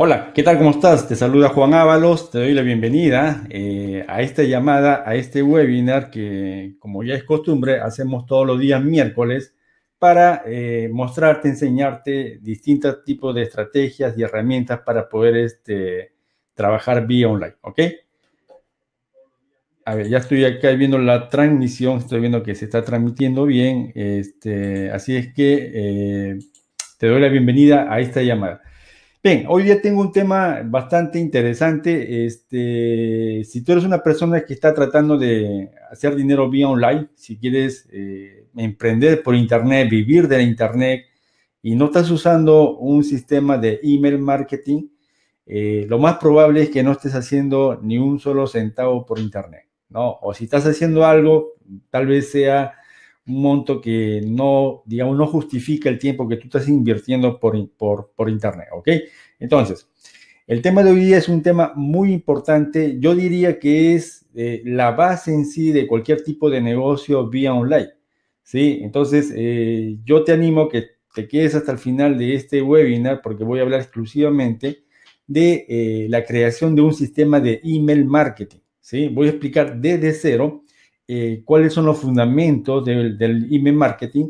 Hola, ¿qué tal? ¿Cómo estás? Te saluda Juan Ábalos, te doy la bienvenida eh, a esta llamada, a este webinar que, como ya es costumbre, hacemos todos los días miércoles para eh, mostrarte, enseñarte distintos tipos de estrategias y herramientas para poder este, trabajar vía online, ¿ok? A ver, ya estoy acá viendo la transmisión, estoy viendo que se está transmitiendo bien, este, así es que eh, te doy la bienvenida a esta llamada hoy día tengo un tema bastante interesante. Este, si tú eres una persona que está tratando de hacer dinero vía online, si quieres eh, emprender por internet, vivir de la internet y no estás usando un sistema de email marketing, eh, lo más probable es que no estés haciendo ni un solo centavo por internet, ¿no? O si estás haciendo algo, tal vez sea un monto que no, digamos, no justifica el tiempo que tú estás invirtiendo por, por, Internet, ¿ok? Entonces, el tema de hoy día es un tema muy importante. Yo diría que es eh, la base en sí de cualquier tipo de negocio vía online. ¿sí? Entonces, eh, yo te animo que te quedes hasta el final de este webinar porque voy a hablar exclusivamente de eh, la creación de un sistema de email marketing. ¿sí? Voy a explicar desde cero eh, cuáles son los fundamentos del, email marketing,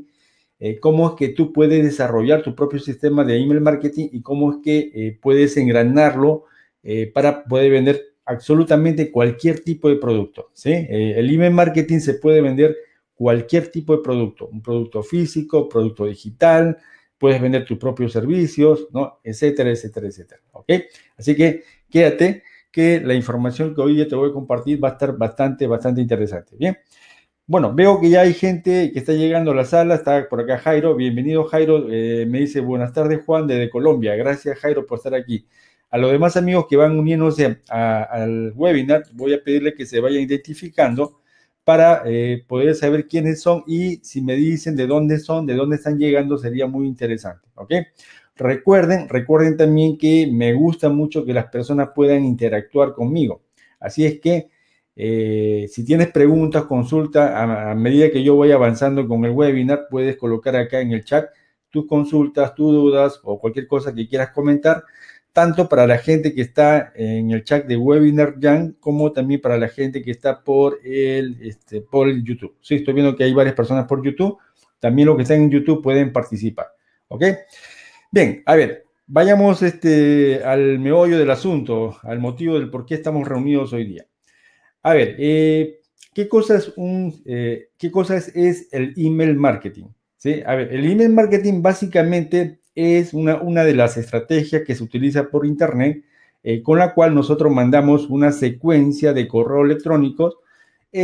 eh, cómo es que tú puedes desarrollar tu propio sistema de email marketing y cómo es que eh, puedes engranarlo para poder vender absolutamente cualquier tipo de producto. ¿sí? el email marketing se puede vender cualquier tipo de producto, un producto físico, producto digital, puedes vender tus propios servicios, ¿no? etcétera, etcétera, etcétera. Así que quédate que la información que hoy día te voy a compartir va a estar bastante, bastante interesante. Bien. Bueno, veo que ya hay gente que está llegando a la sala, está por acá Jairo, bienvenido Jairo, eh, me dice buenas tardes Juan desde Colombia, gracias Jairo por estar aquí. A los demás amigos que van uniéndose al webinar, voy a pedirle que se vayan identificando para eh, poder saber quiénes son y si me dicen de dónde son, de dónde están llegando, sería muy interesante, ¿ok? Recuerden, recuerden también que me gusta mucho que las personas puedan interactuar conmigo. Así es que eh, si tienes preguntas, consulta, a, medida que yo voy avanzando con el webinar, puedes colocar acá en el chat tus consultas, tus dudas o cualquier cosa que quieras comentar, tanto para la gente que está en el chat de Webinar como también para la gente que está por el, este, por YouTube. Sí, estoy viendo que hay varias personas por YouTube. También los que están en YouTube pueden participar. ¿Ok? Bien, a ver, vayamos este, al meollo del asunto, al motivo del por qué estamos reunidos hoy día. A ver, eh, ¿qué, cosas eh, ¿qué es el email marketing? ¿Sí? A ver, el email marketing básicamente es una, de las estrategias que se utiliza por Internet, eh, con la cual nosotros mandamos una secuencia de correos electrónicos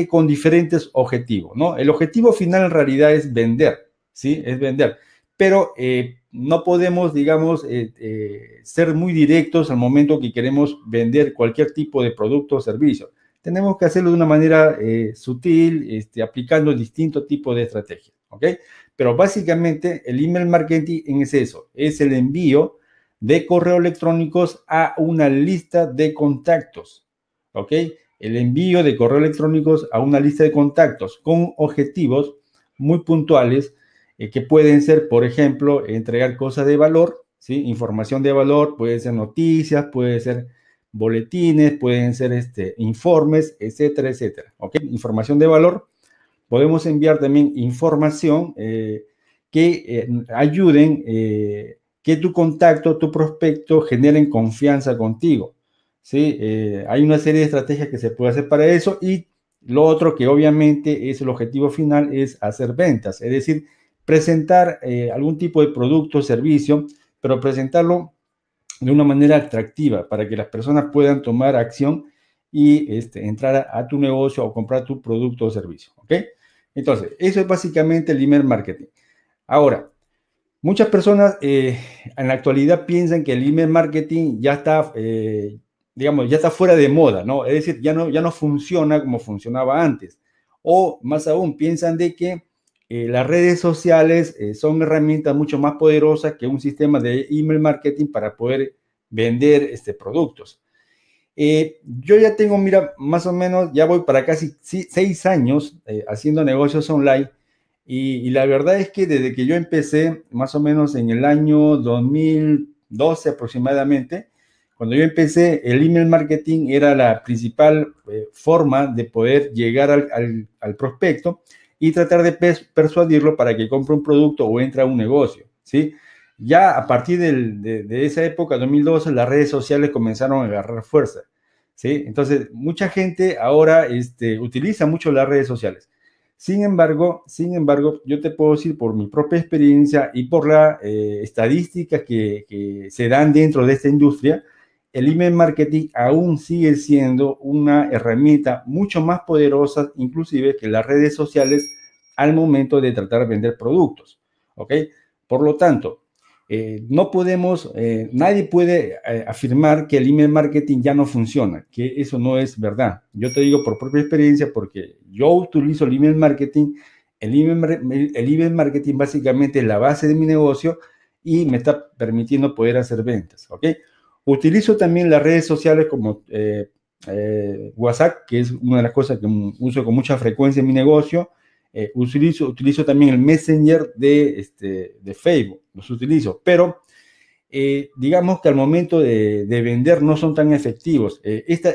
con diferentes objetivos, ¿no? El objetivo final en realidad es vender, ¿sí? Es vender. Pero no podemos, digamos, eh, eh, ser muy directos al momento que queremos vender cualquier tipo de producto o servicio. Tenemos que hacerlo de una manera eh, sutil, este, aplicando distintos tipos de estrategias, ¿ok? Pero básicamente el email marketing es eso, es el envío de correos electrónicos a una lista de contactos, ¿ok? El envío de correos electrónicos a una lista de contactos con objetivos muy puntuales eh, que pueden ser, por ejemplo, entregar cosas de valor, ¿sí? Información de valor, pueden ser noticias, pueden ser boletines, pueden ser este, informes, etcétera, etcétera. ¿Ok? Información de valor. Podemos enviar también información eh, que eh, ayuden que tu contacto, tu prospecto generen confianza contigo. ¿sí? hay una serie de estrategias que se puede hacer para eso y lo otro que obviamente es el objetivo final es hacer ventas, es decir, presentar eh, algún tipo de producto o servicio, pero presentarlo de una manera atractiva para que las personas puedan tomar acción y este, entrar a, tu negocio o comprar tu producto o servicio. Entonces, eso es básicamente el email marketing. Ahora, muchas personas eh, en la actualidad piensan que el email marketing ya está, eh, digamos, ya está fuera de moda, ¿no? Es decir, ya no, ya no funciona como funcionaba antes. O más aún, piensan de que eh, las redes sociales eh, son herramientas mucho más poderosas que un sistema de email marketing para poder vender este, productos. Eh, yo ya tengo, mira, más o menos, ya voy para casi seis años haciendo negocios online y, la verdad es que desde que yo empecé, más o menos en el año 2012 aproximadamente, cuando yo empecé, el email marketing era la principal forma de poder llegar al, al prospecto y tratar de persuadirlo para que compre un producto o entre a un negocio, ¿sí? Ya a partir de, esa época, 2012, las redes sociales comenzaron a agarrar fuerza, ¿sí? Entonces, mucha gente ahora este, utiliza mucho las redes sociales. Sin embargo, sin embargo, yo te puedo decir por mi propia experiencia y por la eh, estadísticas que se dan dentro de esta industria, el email marketing aún sigue siendo una herramienta mucho más poderosa inclusive que las redes sociales al momento de tratar de vender productos. ¿Ok? Por lo tanto, eh, no podemos, eh, nadie puede eh, afirmar que el email marketing ya no funciona, que eso no es verdad. Yo te digo por propia experiencia porque yo utilizo el email marketing. El email, el email marketing básicamente es la base de mi negocio y me está permitiendo poder hacer ventas. ¿Ok? Utilizo también las redes sociales como eh, eh, WhatsApp, que es una de las cosas que uso con mucha frecuencia en mi negocio. Eh, utilizo, utilizo también el Messenger de, este, de Facebook, los utilizo, pero digamos que al momento de, vender no son tan efectivos.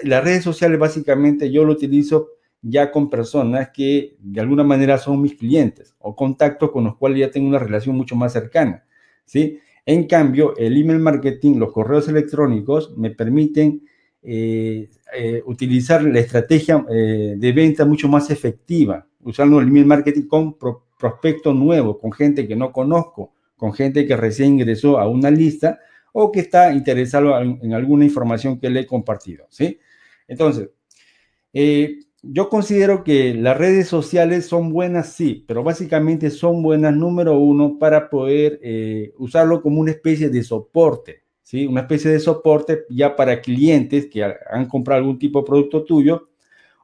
las redes sociales básicamente yo lo utilizo ya con personas que de alguna manera son mis clientes o contactos con los cuales ya tengo una relación mucho más cercana, ¿sí? En cambio, el email marketing, los correos electrónicos me permiten eh, eh, utilizar la estrategia eh, de venta mucho más efectiva, usando el email marketing con prospectos nuevos, con gente que no conozco, con gente que recién ingresó a una lista o que está interesado en, alguna información que le he compartido, ¿sí? Entonces, yo considero que las redes sociales son buenas, sí, pero básicamente son buenas, número uno, para poder eh, usarlo como una especie de soporte, ¿sí? Una especie de soporte ya para clientes que han comprado algún tipo de producto tuyo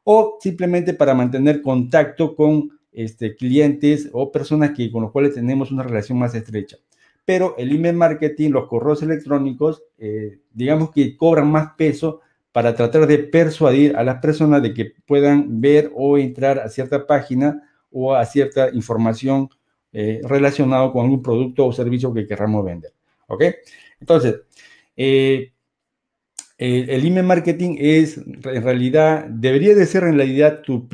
o simplemente para mantener contacto con este, clientes o personas que, con los cuales tenemos una relación más estrecha. Pero el email marketing, los correos electrónicos, eh, digamos que cobran más peso para tratar de persuadir a las personas de que puedan ver o entrar a cierta página o a cierta información eh, relacionada con algún producto o servicio que querramos vender. ¿Ok? Entonces, eh, el, email marketing es en realidad, debería de ser en realidad tu,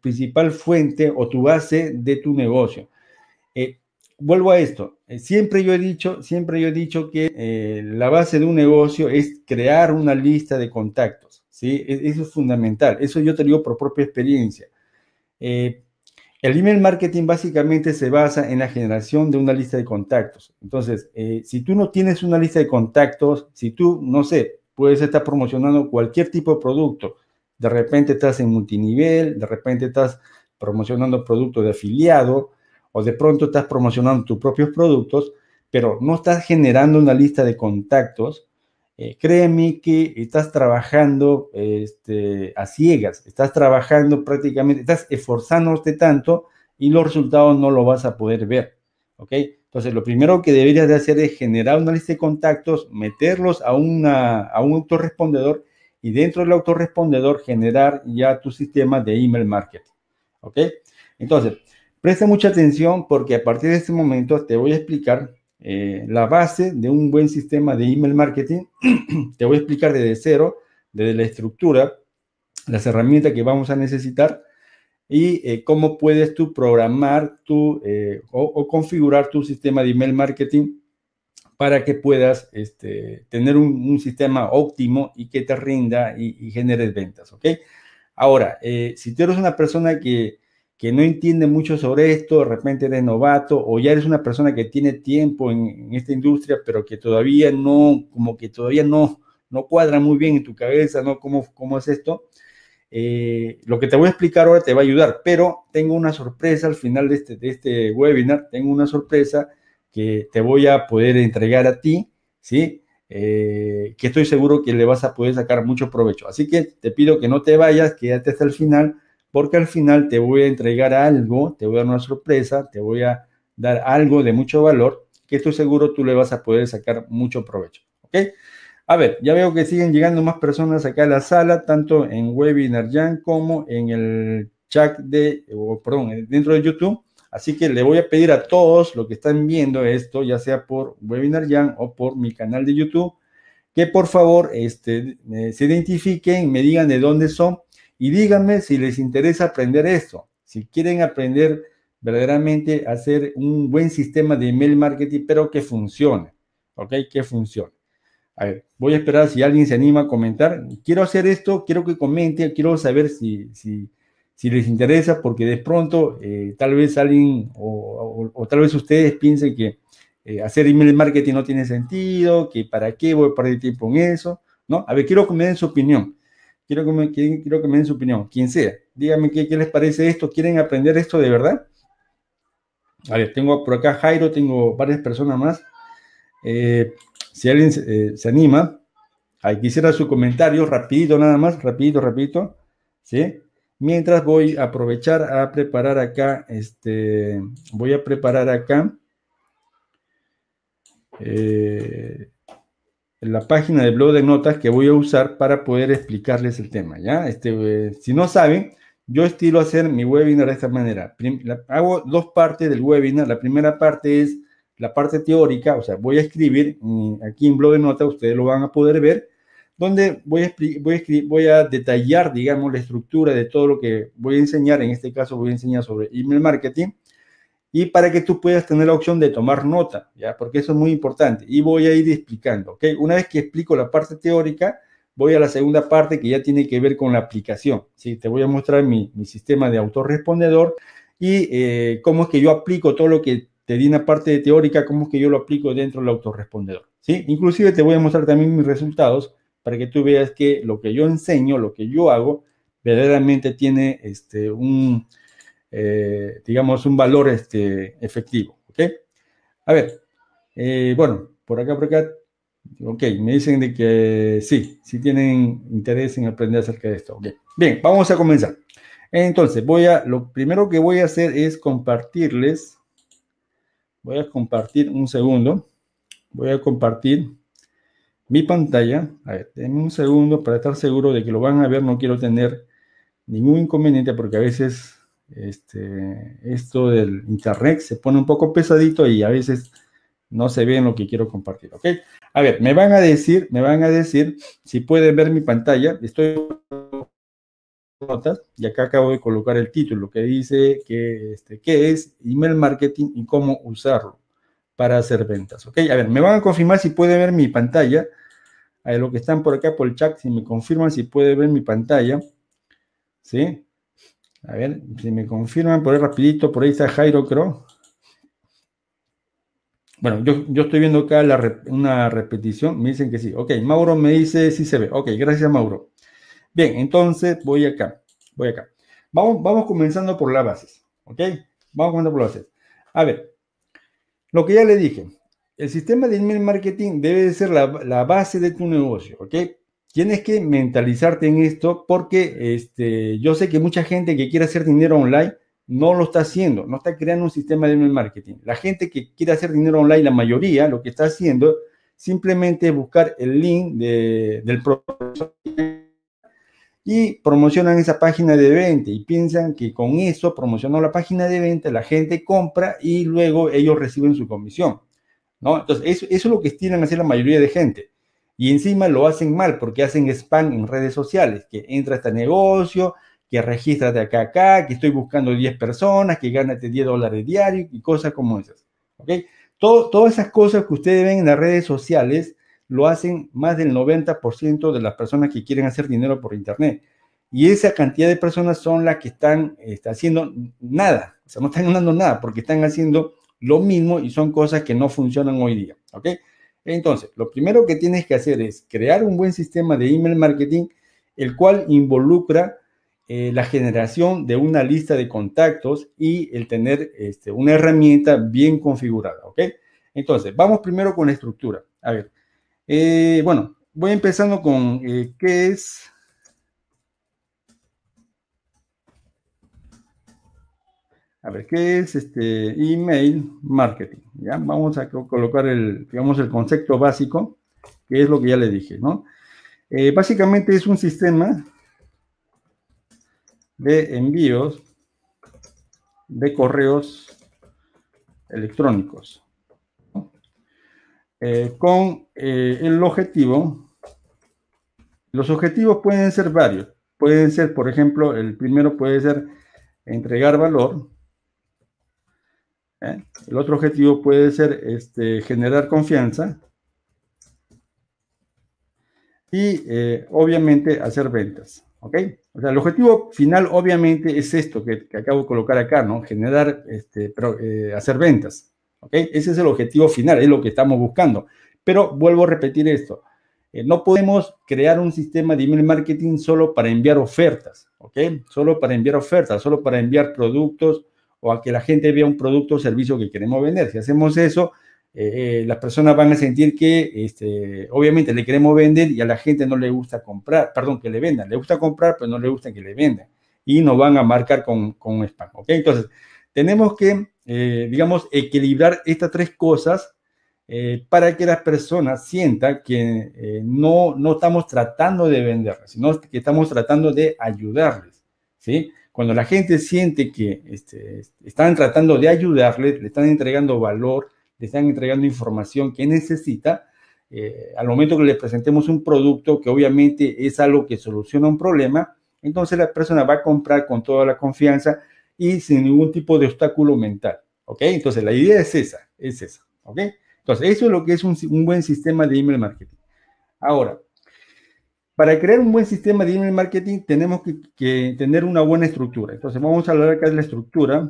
principal fuente o tu base de tu negocio. Eh, vuelvo a esto, eh, siempre yo he dicho, siempre yo he dicho que eh, la base de un negocio es crear una lista de contactos, ¿sí? E, eso es fundamental, eso yo te digo por propia experiencia. Eh, el email marketing básicamente se basa en la generación de una lista de contactos. Entonces, si tú no tienes una lista de contactos, si tú, no sé, puedes estar promocionando cualquier tipo de producto, de repente estás en multinivel, de repente estás promocionando producto de afiliado, o de pronto estás promocionando tus propios productos, pero no estás generando una lista de contactos, eh, créeme que estás trabajando este, a ciegas, estás trabajando prácticamente, estás esforzándote tanto y los resultados no lo vas a poder ver, ¿ok? Entonces, lo primero que deberías de hacer es generar una lista de contactos, meterlos a, a un autorrespondedor y dentro del autorrespondedor generar ya tu sistema de email marketing, ¿ok? Entonces, Presta mucha atención porque a partir de este momento te voy a explicar eh, la base de un buen sistema de email marketing. te voy a explicar desde cero, desde la estructura, las herramientas que vamos a necesitar y eh, cómo puedes tú programar tu, eh, o, configurar tu sistema de email marketing para que puedas este, tener un, sistema óptimo y que te rinda y, genere generes ventas, ¿ok? Ahora, si tú eres una persona que que no entiende mucho sobre esto, de repente eres novato o ya eres una persona que tiene tiempo en, esta industria, pero que todavía no, como que todavía no, no cuadra muy bien en tu cabeza, ¿no? ¿Cómo, cómo es esto? Eh, lo que te voy a explicar ahora te va a ayudar, pero tengo una sorpresa al final de este, de este webinar, tengo una sorpresa que te voy a poder entregar a ti, ¿sí? Eh, que estoy seguro que le vas a poder sacar mucho provecho. Así que te pido que no te vayas, quédate hasta el final porque al final te voy a entregar algo, te voy a dar una sorpresa, te voy a dar algo de mucho valor, que estoy seguro tú le vas a poder sacar mucho provecho. ¿Ok? A ver, ya veo que siguen llegando más personas acá a la sala, tanto en Webinar Jam como en el chat de, perdón, dentro de YouTube. Así que le voy a pedir a todos los que están viendo esto, ya sea por Webinar Jam o por mi canal de YouTube, que por favor este, eh, se identifiquen, me digan de dónde son y díganme si les interesa aprender esto, si quieren aprender verdaderamente a hacer un buen sistema de email marketing, pero que funcione, ¿ok? Que funcione. A ver, voy a esperar si alguien se anima a comentar. Quiero hacer esto, quiero que comente, quiero saber si, si, les interesa, porque de pronto eh, tal vez alguien o, tal vez ustedes piensen que eh, hacer email marketing no tiene sentido, que para qué voy a perder tiempo en eso, ¿no? A ver, quiero que me den su opinión. Quiero que me, quiero que me den su opinión, quien sea. Díganme qué, les parece esto. ¿Quieren aprender esto de verdad? A ver, tengo por acá Jairo, tengo varias personas más. Eh, si alguien eh, se anima, ahí quisiera su comentario, rapidito nada más, rapidito, rapidito, ¿sí? Mientras voy a aprovechar a preparar acá, este, voy a preparar acá eh, la página de blog de notas que voy a usar para poder explicarles el tema, ¿ya? Este, eh, si no saben, yo estilo hacer mi webinar de esta manera. hago dos partes del webinar. La primera parte es la parte teórica, o sea, voy a escribir aquí en blog de notas, ustedes lo van a poder ver, donde voy a, voy voy a detallar, digamos, la estructura de todo lo que voy a enseñar. En este caso voy a enseñar sobre email marketing y para que tú puedas tener la opción de tomar nota, ¿ya? Porque eso es muy importante y voy a ir explicando, ¿ok? Una vez que explico la parte teórica, voy a la segunda parte que ya tiene que ver con la aplicación, ¿sí? Te voy a mostrar mi, sistema de autorrespondedor y eh, cómo es que yo aplico todo lo que te di en la parte teórica, cómo es que yo lo aplico dentro del autorrespondedor, ¿sí? Inclusive te voy a mostrar también mis resultados para que tú veas que lo que yo enseño, lo que yo hago, verdaderamente tiene este, un, eh, digamos, un valor este, efectivo. ¿okay? A ver, eh, bueno, por acá, por acá, ok, me dicen de que sí, sí tienen interés en aprender acerca de esto. Okay. Bien, vamos a comenzar. Entonces, voy a, lo primero que voy a hacer es compartirles, voy a compartir un segundo, voy a compartir mi pantalla. A ver, denme un segundo para estar seguro de que lo van a ver, no quiero tener ningún inconveniente porque a veces este, esto del internet se pone un poco pesadito y a veces no se ve lo que quiero compartir, ¿ok? A ver, me van a decir, me van a decir si pueden ver mi pantalla. Estoy notas y acá acabo de colocar el título que dice que este, qué es email marketing y cómo usarlo para hacer ventas, ¿ok? A ver, me van a confirmar si pueden ver mi pantalla. A lo que están por acá por el chat, si me confirman si puede ver mi pantalla, ¿sí? A ver, si me confirman por ahí rapidito, por ahí está Jairo creo. Bueno, yo, estoy viendo acá una repetición, me dicen que sí. Ok, Mauro me dice si sí se ve. Ok, gracias Mauro. Bien, entonces voy acá, voy acá. Vamos, vamos comenzando por las bases, ¿ok? Vamos comenzando por las bases. A ver, lo que ya le dije, el sistema de email marketing debe ser la, la base de tu negocio, ¿ok? tienes que mentalizarte en esto porque este, yo sé que mucha gente que quiere hacer dinero online no lo está haciendo, no está creando un sistema de email marketing. La gente que quiere hacer dinero online, la mayoría, lo que está haciendo simplemente es buscar el link del profesor y promocionan esa página de venta y piensan que con eso promocionó la página de venta, la gente compra y luego ellos reciben su comisión. Entonces, eso, es lo que tienen hacer la mayoría de gente. Y encima lo hacen mal porque hacen spam en redes sociales, que entra este negocio, que de acá, acá, que estoy buscando 10 personas, que gánate 10 dólares diarios y cosas como esas. ¿Ok? todas esas cosas que ustedes ven en las redes sociales lo hacen más del 90% de las personas que quieren hacer dinero por Internet. Y esa cantidad de personas son las que están, están haciendo nada, o sea, no están ganando nada porque están haciendo lo mismo y son cosas que no funcionan hoy día. ¿Ok? Entonces, lo primero que tienes que hacer es crear un buen sistema de email marketing, el cual involucra eh, la generación de una lista de contactos y el tener este, una herramienta bien configurada, ¿ok? Entonces, vamos primero con la estructura. A ver, eh, bueno, voy empezando con eh, qué es A ver, ¿qué es este email marketing? ¿Ya? Vamos a colocar el, digamos, el concepto básico, que es lo que ya le dije, ¿no? Eh, básicamente es un sistema de envíos de correos electrónicos eh, con eh, el objetivo, los objetivos pueden ser varios, pueden ser, por ejemplo, el primero puede ser entregar valor, ¿eh? El otro objetivo puede ser este, generar confianza y eh, obviamente hacer ventas. ¿Ok? el objetivo final obviamente es esto que, acabo de colocar acá, ¿no? Generar, este, eh, hacer ventas. Ese es el objetivo final, es lo que estamos buscando. Pero vuelvo a repetir esto. no podemos crear un sistema de email marketing solo para enviar ofertas, ¿ok? Solo para enviar ofertas, solo para enviar productos o a que la gente vea un producto o servicio que queremos vender. Si hacemos eso, eh, eh, las personas van a sentir que este, obviamente le queremos vender y a la gente no le gusta comprar, perdón, que le vendan. Le gusta comprar, pero no le gusta que le vendan. Y nos van a marcar con, con spam. Entonces, tenemos que, eh, digamos, equilibrar estas tres cosas para que las personas sientan que no, no estamos tratando de vender, sino que estamos tratando de ayudarles, ¿sí? Cuando la gente siente que este, están tratando de ayudarle, le están entregando valor, le están entregando información que necesita, eh, al momento que le presentemos un producto que obviamente es algo que soluciona un problema, entonces la persona va a comprar con toda la confianza y sin ningún tipo de obstáculo mental. ¿Ok? Entonces la idea es esa, es esa. ¿Ok? Entonces eso es lo que es un buen sistema de email marketing. Ahora, para crear un buen sistema de email marketing tenemos que, tener una buena estructura. Entonces vamos a hablar acá de la estructura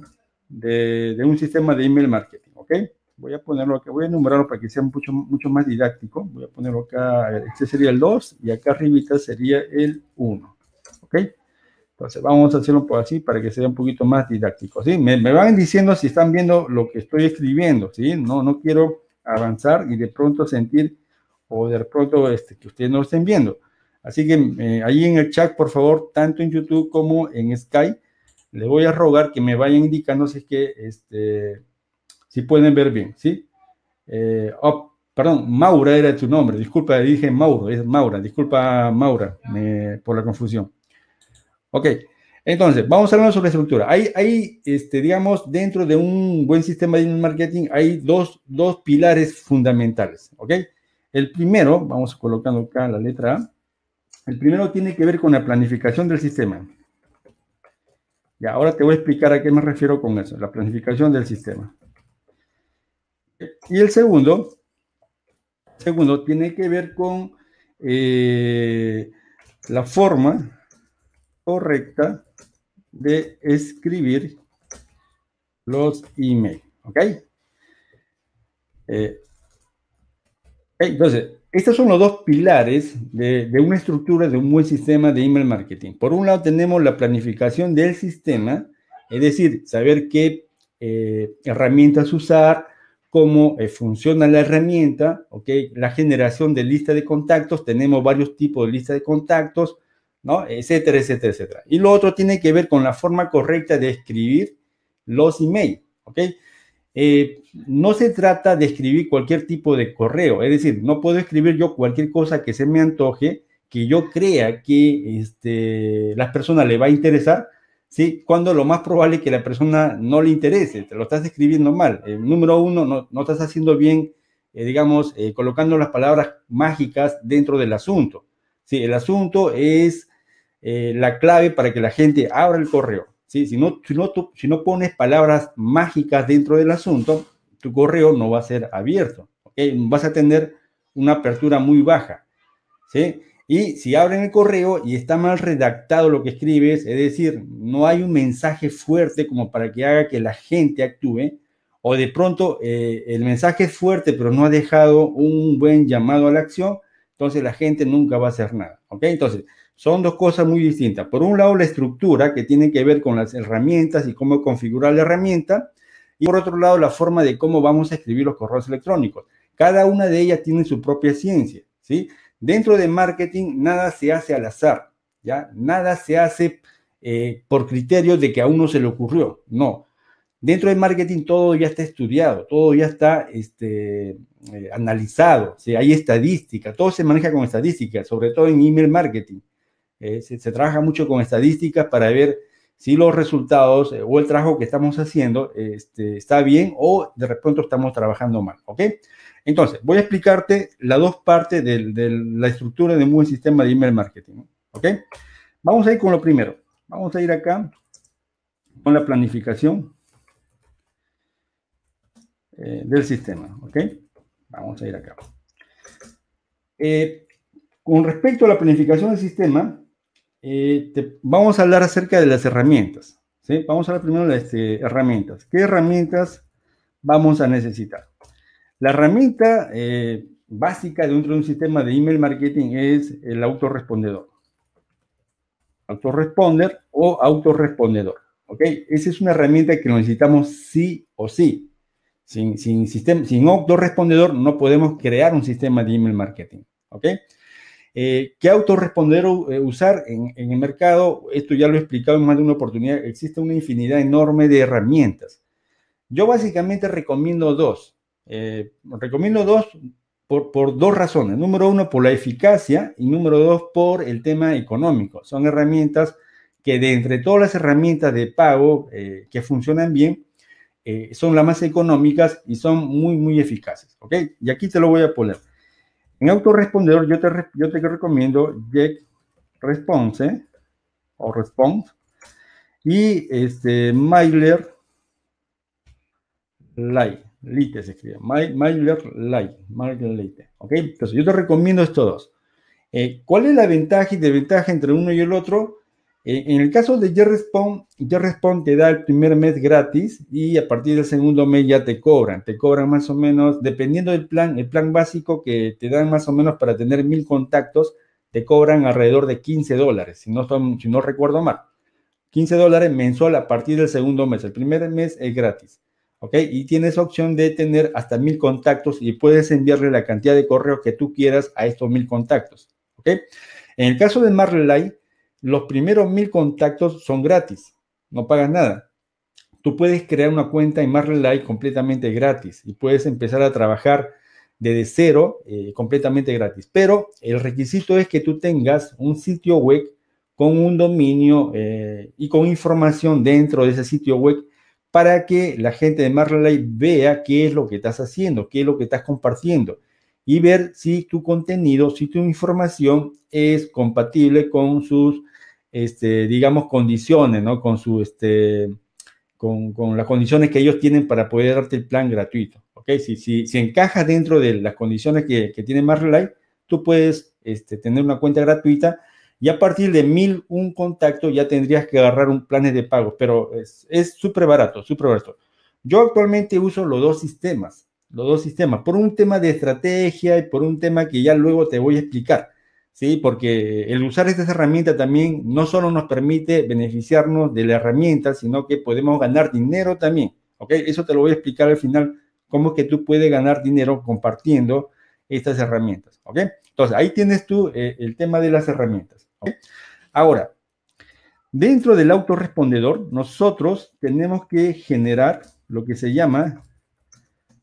de, un sistema de email marketing, ¿ok? Voy a ponerlo acá, voy a enumerarlo para que sea mucho, más didáctico. Voy a ponerlo acá, este sería el 2 y acá arribita sería el 1, ¿ok? Entonces vamos a hacerlo por así para que sea un poquito más didáctico, ¿sí? Me, van diciendo si están viendo lo que estoy escribiendo, ¿sí? No, no quiero avanzar y de pronto sentir o de pronto este, que ustedes no lo estén viendo. Así que eh, ahí en el chat, por favor, tanto en YouTube como en Skype, le voy a rogar que me vayan indicando si es que, este, si pueden ver bien, ¿sí? Eh, oh, perdón, Maura era tu nombre, disculpa, dije Mauro, es Maura, disculpa Maura por la confusión. Ok, entonces, vamos a hablar sobre estructura. Hay, hay este, digamos, dentro de un buen sistema de marketing, hay dos, dos pilares fundamentales, ¿ok? El primero, vamos colocando acá la letra A, el primero tiene que ver con la planificación del sistema. Y ahora te voy a explicar a qué me refiero con eso, la planificación del sistema. Y el segundo, segundo tiene que ver con eh, la forma correcta de escribir los emails. ¿Ok? Eh, entonces, estos son los dos pilares de, una estructura de un buen sistema de email marketing. Por un lado tenemos la planificación del sistema, es decir, saber qué eh, herramientas usar, cómo eh, funciona la herramienta, ¿okay? la generación de lista de contactos, tenemos varios tipos de lista de contactos, ¿no? etcétera, etcétera, etcétera. Y lo otro tiene que ver con la forma correcta de escribir los emails. ¿okay? Eh, no se trata de escribir cualquier tipo de correo, es decir, no puedo escribir yo cualquier cosa que se me antoje, que yo crea que este, las personas le va a interesar, cuando lo más probable es que la persona no le interese, te lo estás escribiendo mal. Eh, número uno, no, estás haciendo bien, eh, digamos, colocando las palabras mágicas dentro del asunto. El asunto es la clave para que la gente abra el correo. Si, no, si, pones palabras mágicas dentro del asunto, tu correo no va a ser abierto. Vas a tener una apertura muy baja. ¿sí? Y si abren el correo y está mal redactado lo que escribes, es decir, no hay un mensaje fuerte como para que haga que la gente actúe, o de pronto eh, el mensaje es fuerte pero no ha dejado un buen llamado a la acción, entonces la gente nunca va a hacer nada. ¿Ok? Entonces, son dos cosas muy distintas. Por un lado, la estructura, que tiene que ver con las herramientas y cómo configurar la herramienta. Y por otro lado, la forma de cómo vamos a escribir los correos electrónicos. Cada una de ellas tiene su propia ciencia, ¿sí? Dentro de marketing, nada se hace al azar, ¿ya? Nada se hace eh, por criterios de que a uno se le ocurrió, no. Dentro de marketing todo ya está estudiado, todo ya está este, eh, analizado, hay estadística, todo se maneja con estadística, sobre todo en email marketing. Eh, se, trabaja mucho con estadísticas para ver si los resultados eh, o el trabajo que estamos haciendo este, está bien o de repente estamos trabajando mal, ¿ok? Entonces, voy a explicarte las dos partes de, la estructura de un buen sistema de email marketing, ¿ok? Vamos a ir con lo primero. Vamos a ir acá con la planificación eh, del sistema, ¿ok? Vamos a ir acá. con respecto a la planificación del sistema, eh, vamos a hablar acerca de las herramientas. ¿sí? Vamos a hablar primero de las este, herramientas. ¿Qué herramientas vamos a necesitar? La herramienta eh, básica dentro de un sistema de email marketing es el autorrespondedor. Autoresponder o autorrespondedor. Okay, Esa es una herramienta que necesitamos sí o sí. Sin, sistema, sin autorrespondedor no podemos crear un sistema de email marketing. Okay. Eh, ¿Qué autoresponder eh, usar en, el mercado? Esto ya lo he explicado en más de una oportunidad. Existe una infinidad enorme de herramientas. Yo básicamente recomiendo dos. Eh, recomiendo dos por, dos razones. Número uno, por la eficacia y número dos, por el tema económico. Son herramientas que de entre todas las herramientas de pago que funcionan bien, son las más económicas y son muy, muy eficaces. ¿Ok? Y aquí te lo voy a poner. En autorrespondedor yo te, yo te recomiendo Jack Response o Response y este Mailer Lite, se escribe, Mailer Lite, ¿ok? Entonces yo te recomiendo estos dos. Eh, ¿Cuál es la ventaja y desventaja entre uno y el otro? Eh, en el caso de Jerry respond te da el primer mes gratis y a partir del segundo mes ya te cobran. Te cobran más o menos, dependiendo del plan, el plan básico que te dan más o menos para tener mil contactos, te cobran alrededor de 15 dólares, si no, no recuerdo mal. 15 dólares mensual a partir del segundo mes. El primer mes es gratis. ¿Ok? Y tienes opción de tener hasta mil contactos y puedes enviarle la cantidad de correo que tú quieras a estos mil contactos. ¿Ok? En el caso de Marley, los primeros mil contactos son gratis, no pagas nada. Tú puedes crear una cuenta en Marley completamente gratis y puedes empezar a trabajar desde cero eh, completamente gratis. Pero el requisito es que tú tengas un sitio web con un dominio eh, y con información dentro de ese sitio web para que la gente de Marley vea qué es lo que estás haciendo, qué es lo que estás compartiendo y ver si tu contenido, si tu información es compatible con sus este, digamos, condiciones, ¿no? Con, su, este, con, las condiciones que ellos tienen para poder darte el plan gratuito, ¿ok? Si, si, si encajas dentro de las condiciones que, tiene Más tú puedes este, tener una cuenta gratuita y a partir de mil un contacto ya tendrías que agarrar un plan de pago, pero es súper barato, súper barato. Yo actualmente uso los dos sistemas, los dos sistemas, por un tema de estrategia y por un tema que ya luego te voy a explicar. ¿sí? Porque el usar estas herramientas también no solo nos permite beneficiarnos de la herramienta, sino que podemos ganar dinero también, ¿ok? Eso te lo voy a explicar al final, cómo que tú puedes ganar dinero compartiendo estas herramientas, ¿ok? Entonces, ahí tienes tú eh, el tema de las herramientas, Ahora, dentro del autorrespondedor, nosotros tenemos que generar lo que se llama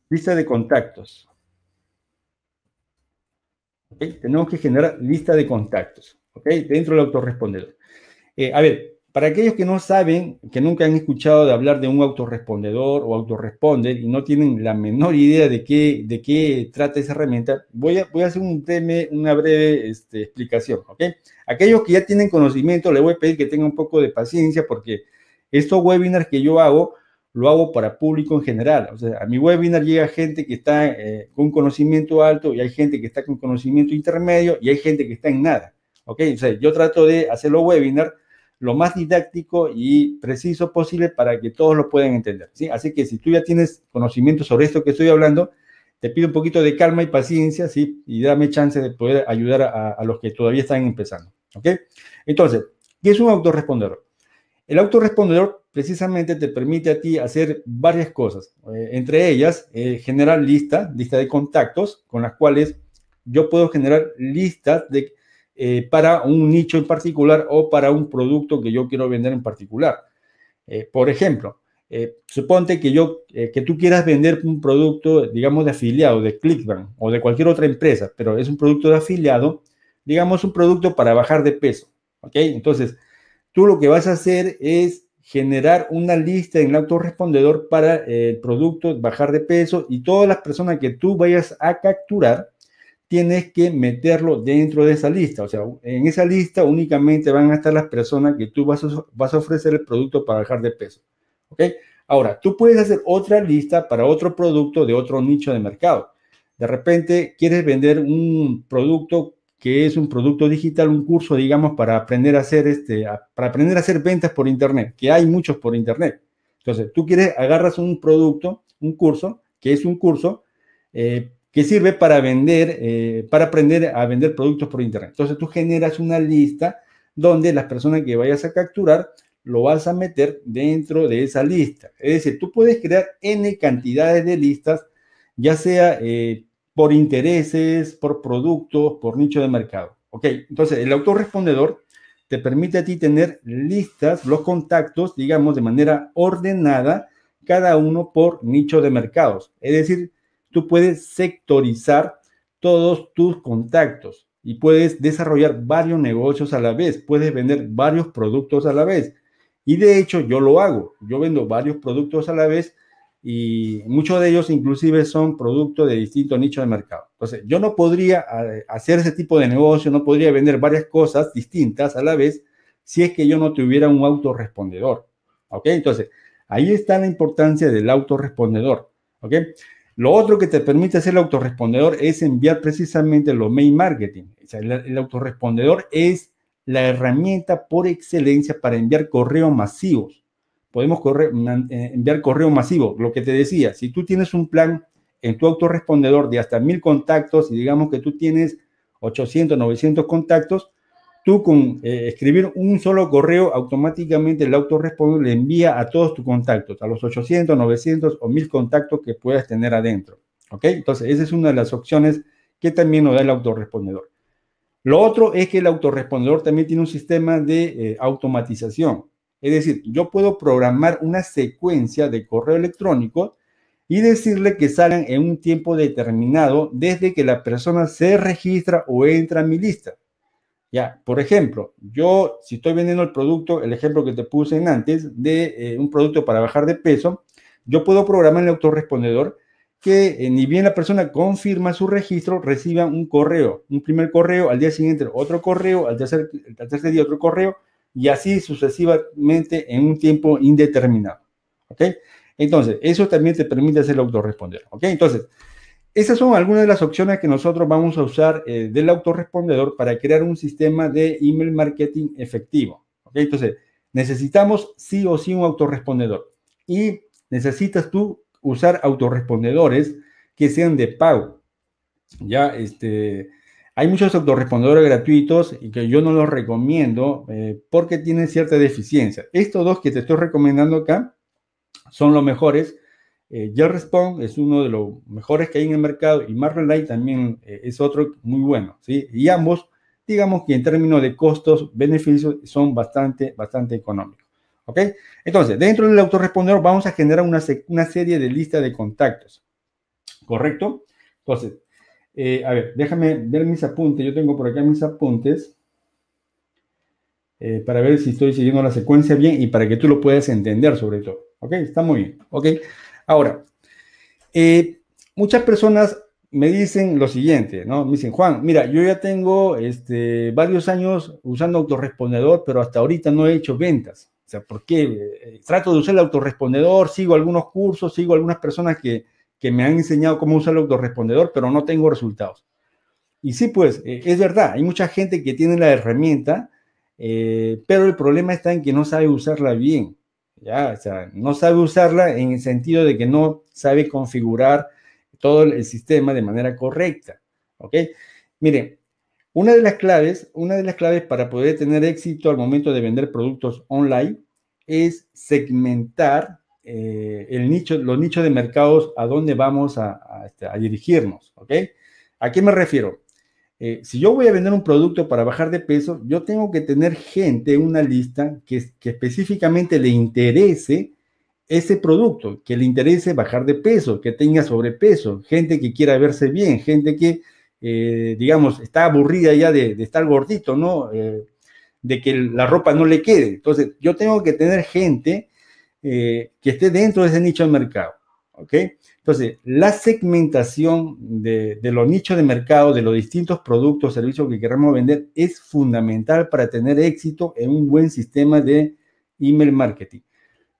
lista de contactos, tenemos que generar lista de contactos, ¿ok? Dentro del autorrespondedor. Eh, a ver, para aquellos que no saben, que nunca han escuchado de hablar de un autorrespondedor o autorresponder y no tienen la menor idea de qué, de qué trata esa herramienta, voy a, voy a hacer un tema, una breve este, explicación. ¿ok? Aquellos que ya tienen conocimiento, les voy a pedir que tengan un poco de paciencia porque estos webinars que yo hago lo hago para público en general. O sea, a mi webinar llega gente que está eh, con conocimiento alto y hay gente que está con conocimiento intermedio y hay gente que está en nada. ¿Ok? O yo trato de hacer los webinars lo más didáctico y preciso posible para que todos lo puedan entender. ¿sí? Así que si tú ya tienes conocimiento sobre esto que estoy hablando, te pido un poquito de calma y paciencia, ¿sí? Y dame chance de poder ayudar a, los que todavía están empezando, ¿ok? Entonces, ¿qué es un autorresponder? El autorrespondedor precisamente te permite a ti hacer varias cosas, eh, entre ellas eh, generar lista, lista de contactos con las cuales yo puedo generar listas eh, para un nicho en particular o para un producto que yo quiero vender en particular. por ejemplo, suponte que, yo, que tú quieras vender un producto, digamos, de afiliado, de Clickbank o de cualquier otra empresa, pero es un producto de afiliado, digamos, un producto para bajar de peso. ¿Ok? Entonces, tú lo que vas a hacer es generar una lista en el autorrespondedor para eh, el producto bajar de peso y todas las personas que tú vayas a capturar tienes que meterlo dentro de esa lista. O sea, en esa lista únicamente van a estar las personas que tú vas a, vas a ofrecer el producto para bajar de peso. Ahora, tú puedes hacer otra lista para otro producto de otro nicho de mercado. De repente quieres vender un producto que es un producto digital, un curso, digamos, para aprender a hacer, este, para aprender a hacer ventas por Internet, que hay muchos por Internet. Entonces, tú quieres, agarras un producto, un curso, que es un curso eh, que sirve para vender, eh, para aprender a vender productos por Internet. Entonces, tú generas una lista donde las personas que vayas a capturar lo vas a meter dentro de esa lista. Es decir, tú puedes crear N cantidades de listas, ya sea... Eh, por intereses, por productos, por nicho de mercado. Ok, entonces el autorrespondedor te permite a ti tener listas los contactos, digamos, de manera ordenada, cada uno por nicho de mercados. Es decir, tú puedes sectorizar todos tus contactos y puedes desarrollar varios negocios a la vez, puedes vender varios productos a la vez. Y de hecho, yo lo hago, yo vendo varios productos a la vez y muchos de ellos inclusive son productos de distintos nichos de mercado. Entonces, yo no podría eh, hacer ese tipo de negocio, no podría vender varias cosas distintas a la vez si es que yo no tuviera un autorrespondedor. ¿Ok? Entonces, ahí está la importancia del autorrespondedor. ¿Ok? Lo otro que te permite hacer el autorrespondedor es enviar precisamente los main marketing. el, el autorrespondedor es la herramienta por excelencia para enviar correos masivos podemos eh, enviar correo masivo. Lo que te decía, si tú tienes un plan en tu autorrespondedor de hasta mil contactos y digamos que tú tienes 800, 900 contactos, tú con eh, escribir un solo correo, automáticamente el autorrespondedor le envía a todos tus contactos, a los 800, 900 o mil contactos que puedas tener adentro. Entonces, esa es una de las opciones que también nos da el autorrespondedor. Lo otro es que el autorrespondedor también tiene un sistema de eh, automatización. Es decir, yo puedo programar una secuencia de correo electrónico y decirle que salgan en un tiempo determinado desde que la persona se registra o entra a mi lista. Ya, por ejemplo, yo si estoy vendiendo el producto, el ejemplo que te puse antes de eh, un producto para bajar de peso, yo puedo programar el autorrespondedor que eh, ni bien la persona confirma su registro, reciba un correo, un primer correo, al día siguiente otro correo, al al tercer día otro correo, y así sucesivamente en un tiempo indeterminado. ¿Ok? Entonces, eso también te permite hacer el autorresponder. ¿Ok? Entonces, esas son algunas de las opciones que nosotros vamos a usar eh, del autorrespondedor para crear un sistema de email marketing efectivo. ¿Ok? Entonces, necesitamos sí o sí un autorrespondedor. Y necesitas tú usar autorrespondedores que sean de pago. Ya, este, hay muchos autorrespondedores gratuitos y que yo no los recomiendo eh, porque tienen cierta deficiencia. Estos dos que te estoy recomendando acá son los mejores. Eh, Respond es uno de los mejores que hay en el mercado y Marvel Light también eh, es otro muy bueno, ¿sí? Y ambos, digamos que en términos de costos, beneficios, son bastante, bastante económicos, ¿ok? Entonces, dentro del autorrespondedor vamos a generar una, una serie de listas de contactos, ¿correcto? Entonces, eh, a ver, déjame ver mis apuntes. Yo tengo por acá mis apuntes eh, para ver si estoy siguiendo la secuencia bien y para que tú lo puedas entender sobre todo. ¿Ok? Está muy bien. ¿Ok? Ahora, eh, muchas personas me dicen lo siguiente, ¿no? Me dicen, Juan, mira, yo ya tengo este, varios años usando autorrespondedor, pero hasta ahorita no he hecho ventas. O sea, ¿por qué? Trato de usar el autorrespondedor, sigo algunos cursos, sigo algunas personas que que me han enseñado cómo usar el autorrespondedor, pero no tengo resultados. Y sí, pues eh, es verdad, hay mucha gente que tiene la herramienta, eh, pero el problema está en que no sabe usarla bien. ¿ya? O sea, no sabe usarla en el sentido de que no sabe configurar todo el sistema de manera correcta. ¿ok? Miren, una de las claves, una de las claves para poder tener éxito al momento de vender productos online es segmentar eh, el nicho, los nichos de mercados a dónde vamos a, este, dirigirnos, ¿ok? ¿A qué me refiero? Eh, si yo voy a vender un producto para bajar de peso, yo tengo que tener gente, una lista que, específicamente le interese ese producto, que le interese bajar de peso, que tenga sobrepeso, gente que quiera verse bien, gente que, eh, digamos, está aburrida ya de, estar gordito, ¿no? de que la ropa no le quede. Entonces, yo tengo que tener gente eh, que esté dentro de ese nicho de mercado. ¿Ok? Entonces, la segmentación de, los nichos de mercado, de los distintos productos, servicios que queremos vender, es fundamental para tener éxito en un buen sistema de email marketing.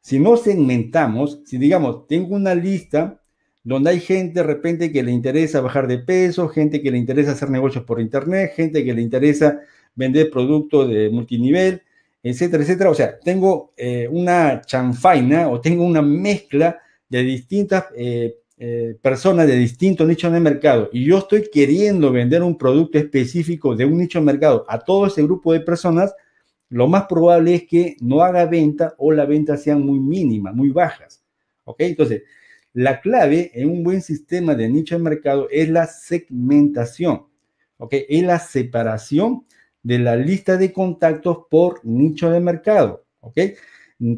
Si no segmentamos, si digamos, tengo una lista donde hay gente de repente que le interesa bajar de peso, gente que le interesa hacer negocios por internet, gente que le interesa vender productos de multinivel, etcétera, etcétera. O sea, tengo eh, una chanfaina o tengo una mezcla de distintas eh, eh, personas de distintos nichos de mercado y yo estoy queriendo vender un producto específico de un nicho de mercado a todo ese grupo de personas, lo más probable es que no haga venta o la venta sea muy mínima, muy bajas. ¿Ok? Entonces, la clave en un buen sistema de nicho de mercado es la segmentación. ¿Ok? Es la separación de la lista de contactos por nicho de mercado. ¿Ok?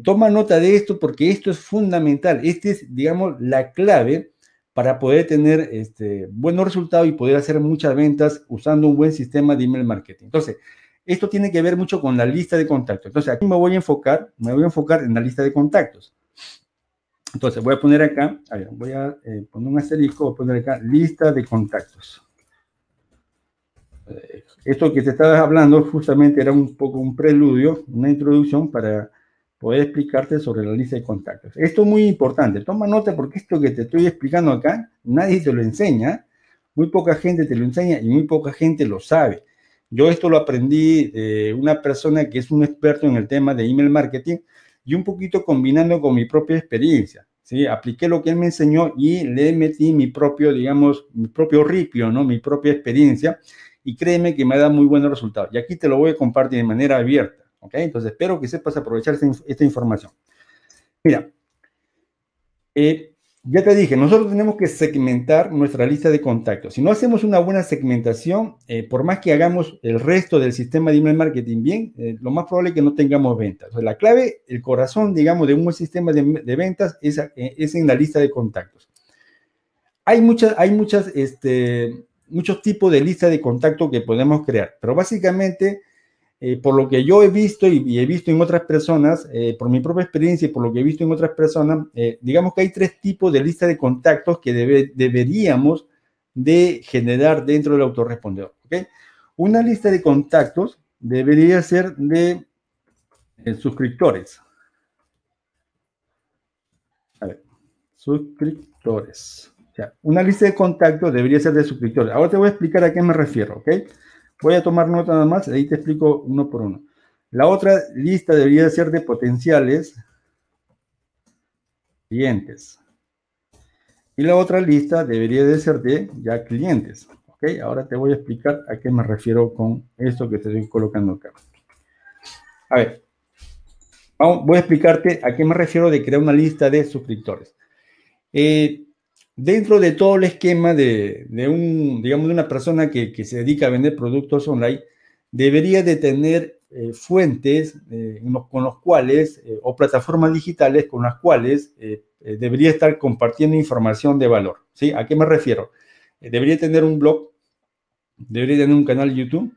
Toma nota de esto porque esto es fundamental. Esta es, digamos, la clave para poder tener este, buenos resultados y poder hacer muchas ventas usando un buen sistema de email marketing. Entonces, esto tiene que ver mucho con la lista de contactos. Entonces, aquí me voy a enfocar, me voy a enfocar en la lista de contactos. Entonces, voy a poner acá, voy a eh, poner un asterisco, voy a poner acá lista de contactos esto que te estaba hablando justamente era un poco un preludio, una introducción para poder explicarte sobre la lista de contactos. Esto es muy importante, toma nota porque esto que te estoy explicando acá, nadie te lo enseña, muy poca gente te lo enseña y muy poca gente lo sabe. Yo esto lo aprendí de una persona que es un experto en el tema de email marketing y un poquito combinando con mi propia experiencia. ¿sí? Apliqué lo que él me enseñó y le metí mi propio, digamos, mi propio ripio, ¿no? mi propia experiencia y créeme que me ha dado muy buenos resultados. Y aquí te lo voy a compartir de manera abierta, ¿ok? Entonces espero que sepas aprovechar esta, información. Mira, eh, ya te dije, nosotros tenemos que segmentar nuestra lista de contactos. Si no hacemos una buena segmentación, eh, por más que hagamos el resto del sistema de email marketing bien, eh, lo más probable es que no tengamos ventas. la clave, el corazón, digamos, de un sistema de, ventas es, es, en la lista de contactos. Hay muchas, hay muchas este, muchos tipos de lista de contacto que podemos crear, pero básicamente, eh, por lo que yo he visto y, he visto en otras personas, eh, por mi propia experiencia y por lo que he visto en otras personas, eh, digamos que hay tres tipos de lista de contactos que deberíamos de generar dentro del autorrespondedor. ¿okay? Una lista de contactos debería ser de suscriptores. A ver, suscriptores. Una lista de contactos debería ser de suscriptores. Ahora te voy a explicar a qué me refiero, ¿ok? Voy a tomar nota nada más, ahí te explico uno por uno. La otra lista debería ser de potenciales clientes. Y la otra lista debería de ser de ya clientes. ¿ok? Ahora te voy a explicar a qué me refiero con esto que estoy colocando acá. A ver, voy a explicarte a qué me refiero de crear una lista de suscriptores. Eh, dentro de todo el esquema de, un, digamos, de una persona que, se dedica a vender productos online, debería de tener eh, fuentes eh, con los cuales, eh, o plataformas digitales con las cuales debería estar compartiendo información de valor. ¿sí? ¿A qué me refiero? debería tener un blog, debería tener un canal YouTube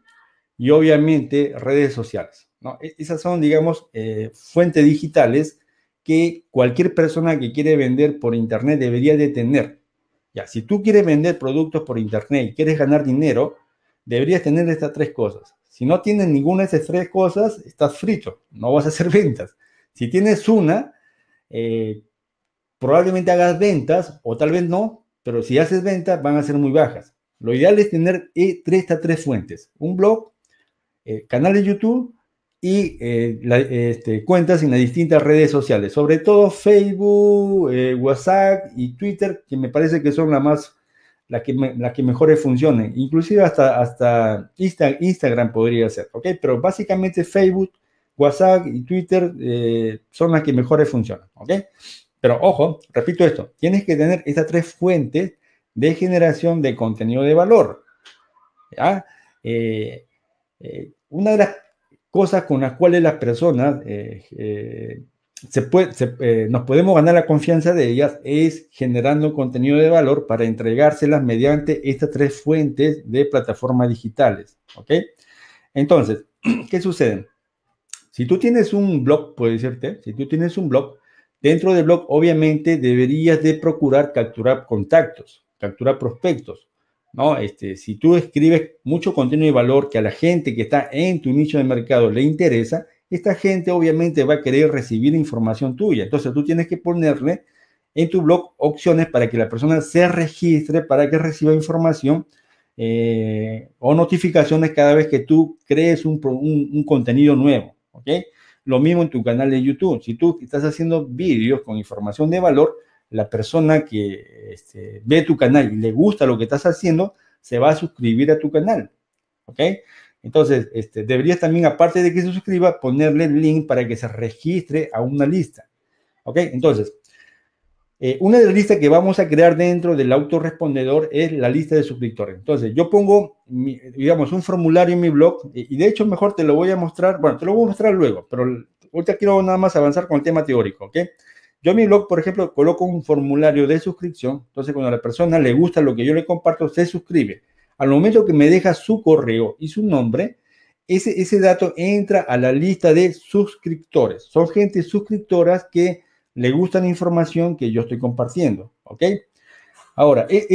y obviamente redes sociales. E, esas son, digamos, fuentes digitales que cualquier persona que quiere vender por Internet debería de tener. Ya, si tú quieres vender productos por Internet y quieres ganar dinero, deberías tener estas tres cosas. Si no tienes ninguna de esas tres cosas, estás frito, no vas a hacer ventas. Si tienes una, eh, probablemente hagas ventas o tal vez no, pero si haces ventas van a ser muy bajas. Lo ideal es tener eh, estas tres fuentes, un blog, eh, canal de YouTube y eh, este, cuentas en las distintas redes sociales, sobre todo Facebook, eh, WhatsApp y Twitter, que me parece que son las más las que, mejor la que mejores funcionen, inclusive hasta, hasta Instagram podría ser, ¿ok? Pero básicamente Facebook, WhatsApp y Twitter eh, son las que mejores funcionan, ¿ok? Pero ojo, repito esto, tienes que tener estas tres fuentes de generación de contenido de valor, ¿ya? una de las cosas con las cuales las personas, eh, eh, eh, nos podemos ganar la confianza de ellas es generando contenido de valor para entregárselas mediante estas tres fuentes de plataformas digitales. ¿Ok? Entonces, ¿qué sucede? Si tú tienes un blog, puede decirte, si tú tienes un blog, dentro del blog obviamente deberías de procurar capturar contactos, capturar prospectos. ¿no? Este, si tú escribes mucho contenido de valor que a la gente que está en tu nicho de mercado le interesa, esta gente obviamente va a querer recibir información tuya. Entonces tú tienes que ponerle en tu blog opciones para que la persona se registre, para que reciba información eh, o notificaciones cada vez que tú crees un, contenido nuevo. ¿okay? Lo mismo en tu canal de YouTube. Si tú estás haciendo vídeos con información de valor, la persona que este, ve tu canal y le gusta lo que estás haciendo, se va a suscribir a tu canal. ¿Ok? Entonces, este, deberías también, aparte de que se suscriba, ponerle el link para que se registre a una lista. ¿Ok? Entonces, eh, una de las listas que vamos a crear dentro del autorrespondedor es la lista de suscriptores. Entonces, yo pongo, digamos, un formulario en mi blog y, de hecho mejor te lo voy a mostrar, bueno, te lo voy a mostrar luego, pero ahorita quiero nada más avanzar con el tema teórico, ¿ok? Yo mi blog, por ejemplo, coloco un formulario de suscripción. Entonces, cuando a la persona le gusta lo que yo le comparto, se suscribe. Al momento que me deja su correo y su nombre, ese, ese dato entra a la lista de suscriptores. Son gente suscriptoras que le gusta la información que yo estoy compartiendo. ¿Ok? Ahora, e,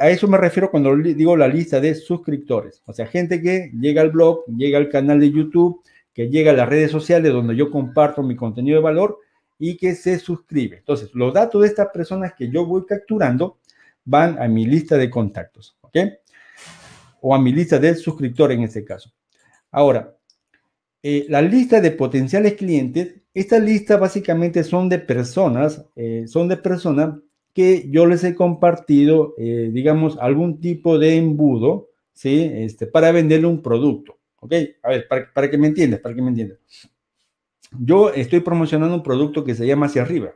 a eso me refiero cuando digo la lista de suscriptores. O sea, gente que llega al blog, llega al canal de YouTube, que llega a las redes sociales donde yo comparto mi contenido de valor y que se suscribe. Entonces, los datos de estas personas que yo voy capturando van a mi lista de contactos, ¿ok? O a mi lista de suscriptor en este caso. Ahora, eh, la lista de potenciales clientes, esta lista básicamente son de personas, eh, son de personas que yo les he compartido, eh, digamos, algún tipo de embudo, ¿sí? Este, para venderle un producto, ¿ok? A ver, para, para que me entiendas, para que me entiendas yo estoy promocionando un producto que se llama Hacia Arriba.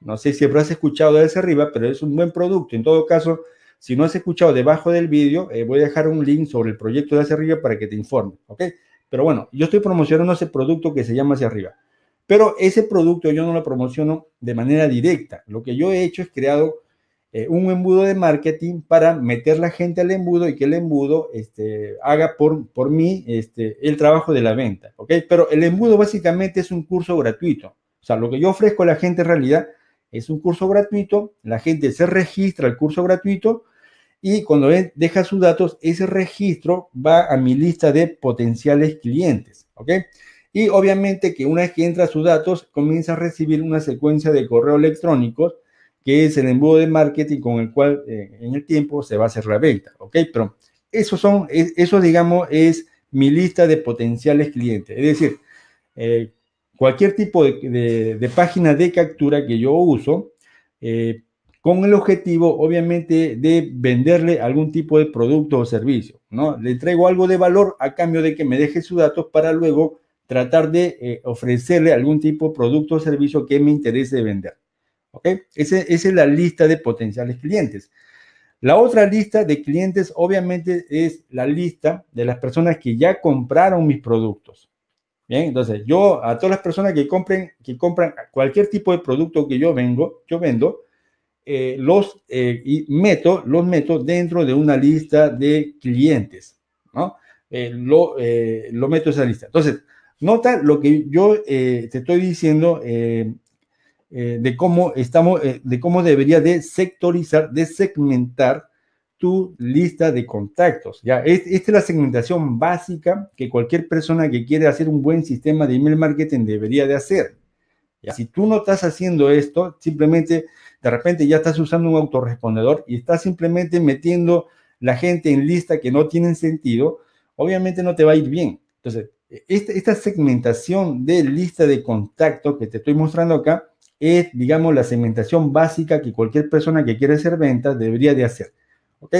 No sé si has escuchado de Hacia Arriba, pero es un buen producto. En todo caso, si no has escuchado debajo del vídeo, eh, voy a dejar un link sobre el proyecto de Hacia Arriba para que te informe, ¿ok? Pero bueno, yo estoy promocionando ese producto que se llama Hacia Arriba. Pero ese producto yo no lo promociono de manera directa. Lo que yo he hecho es creado eh, un embudo de marketing para meter la gente al embudo y que el embudo este, haga por, por mí este, el trabajo de la venta, ¿ok? Pero el embudo básicamente es un curso gratuito. O sea, lo que yo ofrezco a la gente en realidad es un curso gratuito, la gente se registra al curso gratuito y cuando deja sus datos, ese registro va a mi lista de potenciales clientes, ¿ok? Y obviamente que una vez que entra sus datos, comienza a recibir una secuencia de correo electrónicos que es el embudo de marketing con el cual eh, en el tiempo se va a hacer la venta, ¿ok? Pero eso son, digamos es mi lista de potenciales clientes, es decir, eh, cualquier tipo de, página de captura que yo uso, eh, con el objetivo obviamente de venderle algún tipo de producto o servicio, ¿no? Le traigo algo de valor a cambio de que me deje sus datos para luego tratar de ofrecerle algún tipo de producto o servicio que me interese vender. Esa, es la lista de potenciales clientes. La otra lista de clientes obviamente es la lista de las personas que ya compraron mis productos. Bien, entonces yo a todas las personas que compren, que compran cualquier tipo de producto que yo vengo, yo vendo, eh, los eh, meto, los meto dentro de una lista de clientes, ¿no? Eh, lo, lo meto esa lista. Entonces, nota lo que yo te estoy diciendo eh, de cómo estamos, eh, de cómo debería de sectorizar, de segmentar tu lista de contactos. Ya, esta es la segmentación básica que cualquier persona que quiere hacer un buen sistema de email marketing debería de hacer. Si tú no estás haciendo esto, simplemente de repente ya estás usando un autorrespondedor y estás simplemente metiendo la gente en lista que no tiene sentido, obviamente no te va a ir bien. Entonces, e-, esta, esta segmentación de lista de contacto que te estoy mostrando acá es, digamos, la segmentación básica que cualquier persona que quiere hacer ventas debería de hacer. ¿Ok?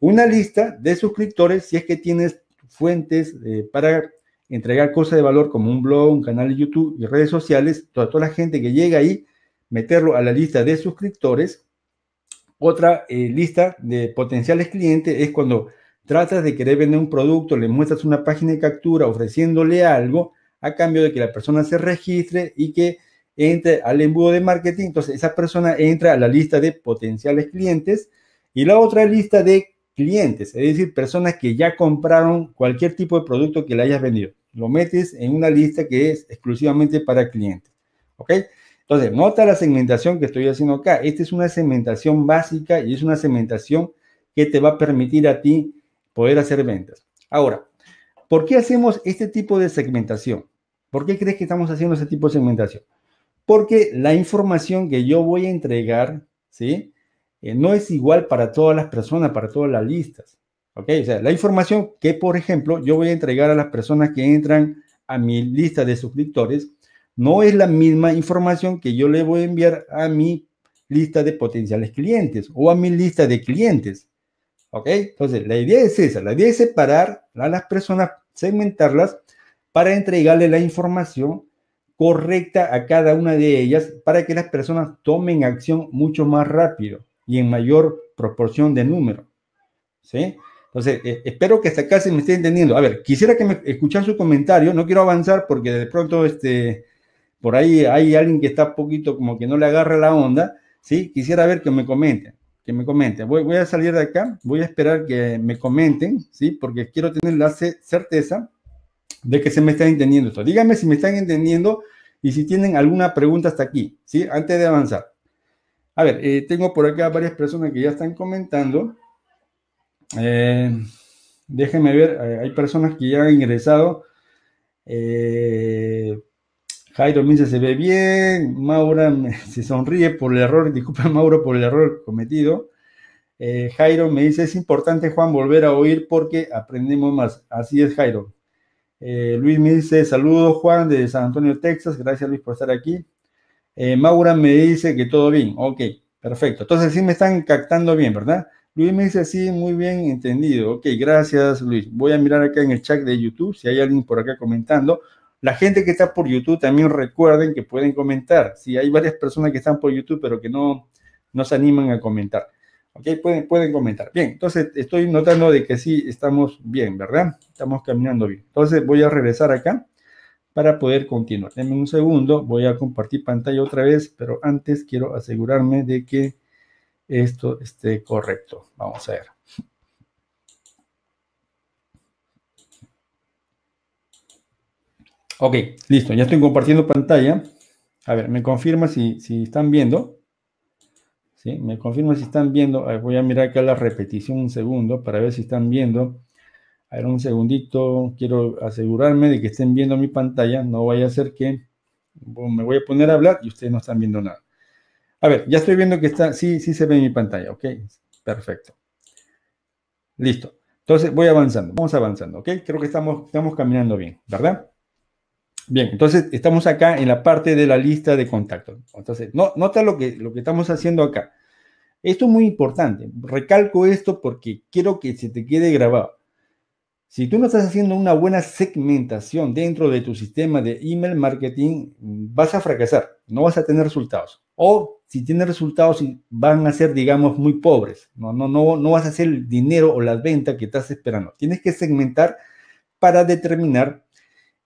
Una lista de suscriptores si es que tienes fuentes eh, para entregar cosas de valor como un blog, un canal de YouTube y redes sociales, toda, toda la gente que llega ahí, meterlo a la lista de suscriptores. Otra eh, lista de potenciales clientes es cuando tratas de querer vender un producto, le muestras una página de captura ofreciéndole algo a cambio de que la persona se registre y que entre al embudo de marketing, entonces esa persona entra a la lista de potenciales clientes y la otra lista de clientes, es decir, personas que ya compraron cualquier tipo de producto que le hayas vendido. Lo metes en una lista que es exclusivamente para clientes. ¿Ok? Entonces, nota la segmentación que estoy haciendo acá. Esta es una segmentación básica y es una segmentación que te va a permitir a ti poder hacer ventas. Ahora, ¿por qué hacemos este tipo de segmentación? ¿Por qué crees que estamos haciendo este tipo de segmentación? porque la información que yo voy a entregar, ¿sí? Eh, no es igual para todas las personas, para todas las listas, ¿ok? O sea, la información que, por ejemplo, yo voy a entregar a las personas que entran a mi lista de suscriptores, no es la misma información que yo le voy a enviar a mi lista de potenciales clientes o a mi lista de clientes. ¿Ok? Entonces, la idea es esa, la idea es separar a las personas, segmentarlas para entregarle la información correcta a cada una de ellas para que las personas tomen acción mucho más rápido y en mayor proporción de número. ¿Sí? Entonces, eh, espero que hasta acá se me esté entendiendo. A ver, quisiera que me escuchar su comentario. No quiero avanzar porque de pronto este, por ahí hay alguien que está poquito como que no le agarra la onda. ¿sí? Quisiera ver que me comenten. Que me comenten. Voy, voy a salir de acá. Voy a esperar que me comenten, ¿sí? Porque quiero tener la certeza de que se me está entendiendo esto. Díganme si me están entendiendo y si tienen alguna pregunta hasta aquí, ¿sí? Antes de avanzar. A ver, eh, tengo por acá varias personas que ya están comentando. Eh, déjenme ver, eh, hay personas que ya han ingresado. Jairo me dice, se ve bien. Maura se sonríe por el error, disculpa Mauro por el error cometido. Jairo me dice, es importante Juan volver a oír porque aprendemos más. Así es Jairo. Eh, Luis me dice, saludos Juan de San Antonio, Texas. Gracias Luis por estar aquí. Eh, Maura me dice que todo bien. Ok, perfecto. Entonces sí me están captando bien, ¿verdad? Luis me dice, sí, muy bien entendido. Ok, gracias Luis. Voy a mirar acá en el chat de YouTube si hay alguien por acá comentando. La gente que está por YouTube también recuerden que pueden comentar. Si hay varias personas que están por YouTube pero que no, no se animan a comentar. ¿Ok? Pueden, comentar. Bien, entonces estoy notando de que sí estamos bien, ¿verdad? Estamos caminando bien. Entonces voy a regresar acá para poder continuar. Denme un segundo, voy a compartir pantalla otra vez, pero antes quiero asegurarme de que esto esté correcto. Vamos a ver. Ok, listo, ya estoy compartiendo pantalla. A ver, me confirma si, si están viendo. ¿sí? Me confirmo si están viendo, eh, voy a mirar acá la repetición un segundo para ver si están viendo. A ver, un segundito, quiero asegurarme de que estén viendo mi pantalla, no vaya a ser que me voy a poner a hablar y ustedes no están viendo nada. A ver, ya estoy viendo que está, sí, sí se ve mi pantalla, ¿ok? Perfecto. Listo. Entonces voy avanzando, vamos avanzando, ¿ok? Creo que estamos, estamos caminando bien, ¿verdad? Bien, entonces estamos acá en la parte de la lista de contactos. Entonces, nota lo que, lo que estamos haciendo acá. Esto es muy importante. Recalco esto porque quiero que se te quede grabado. Si tú no estás haciendo una buena segmentación dentro de tu sistema de email marketing, vas a fracasar, no vas a tener resultados. O si tienes resultados, van a ser, digamos, muy pobres. No, no, no, no vas a hacer el dinero o las ventas que estás esperando. Tienes que segmentar para determinar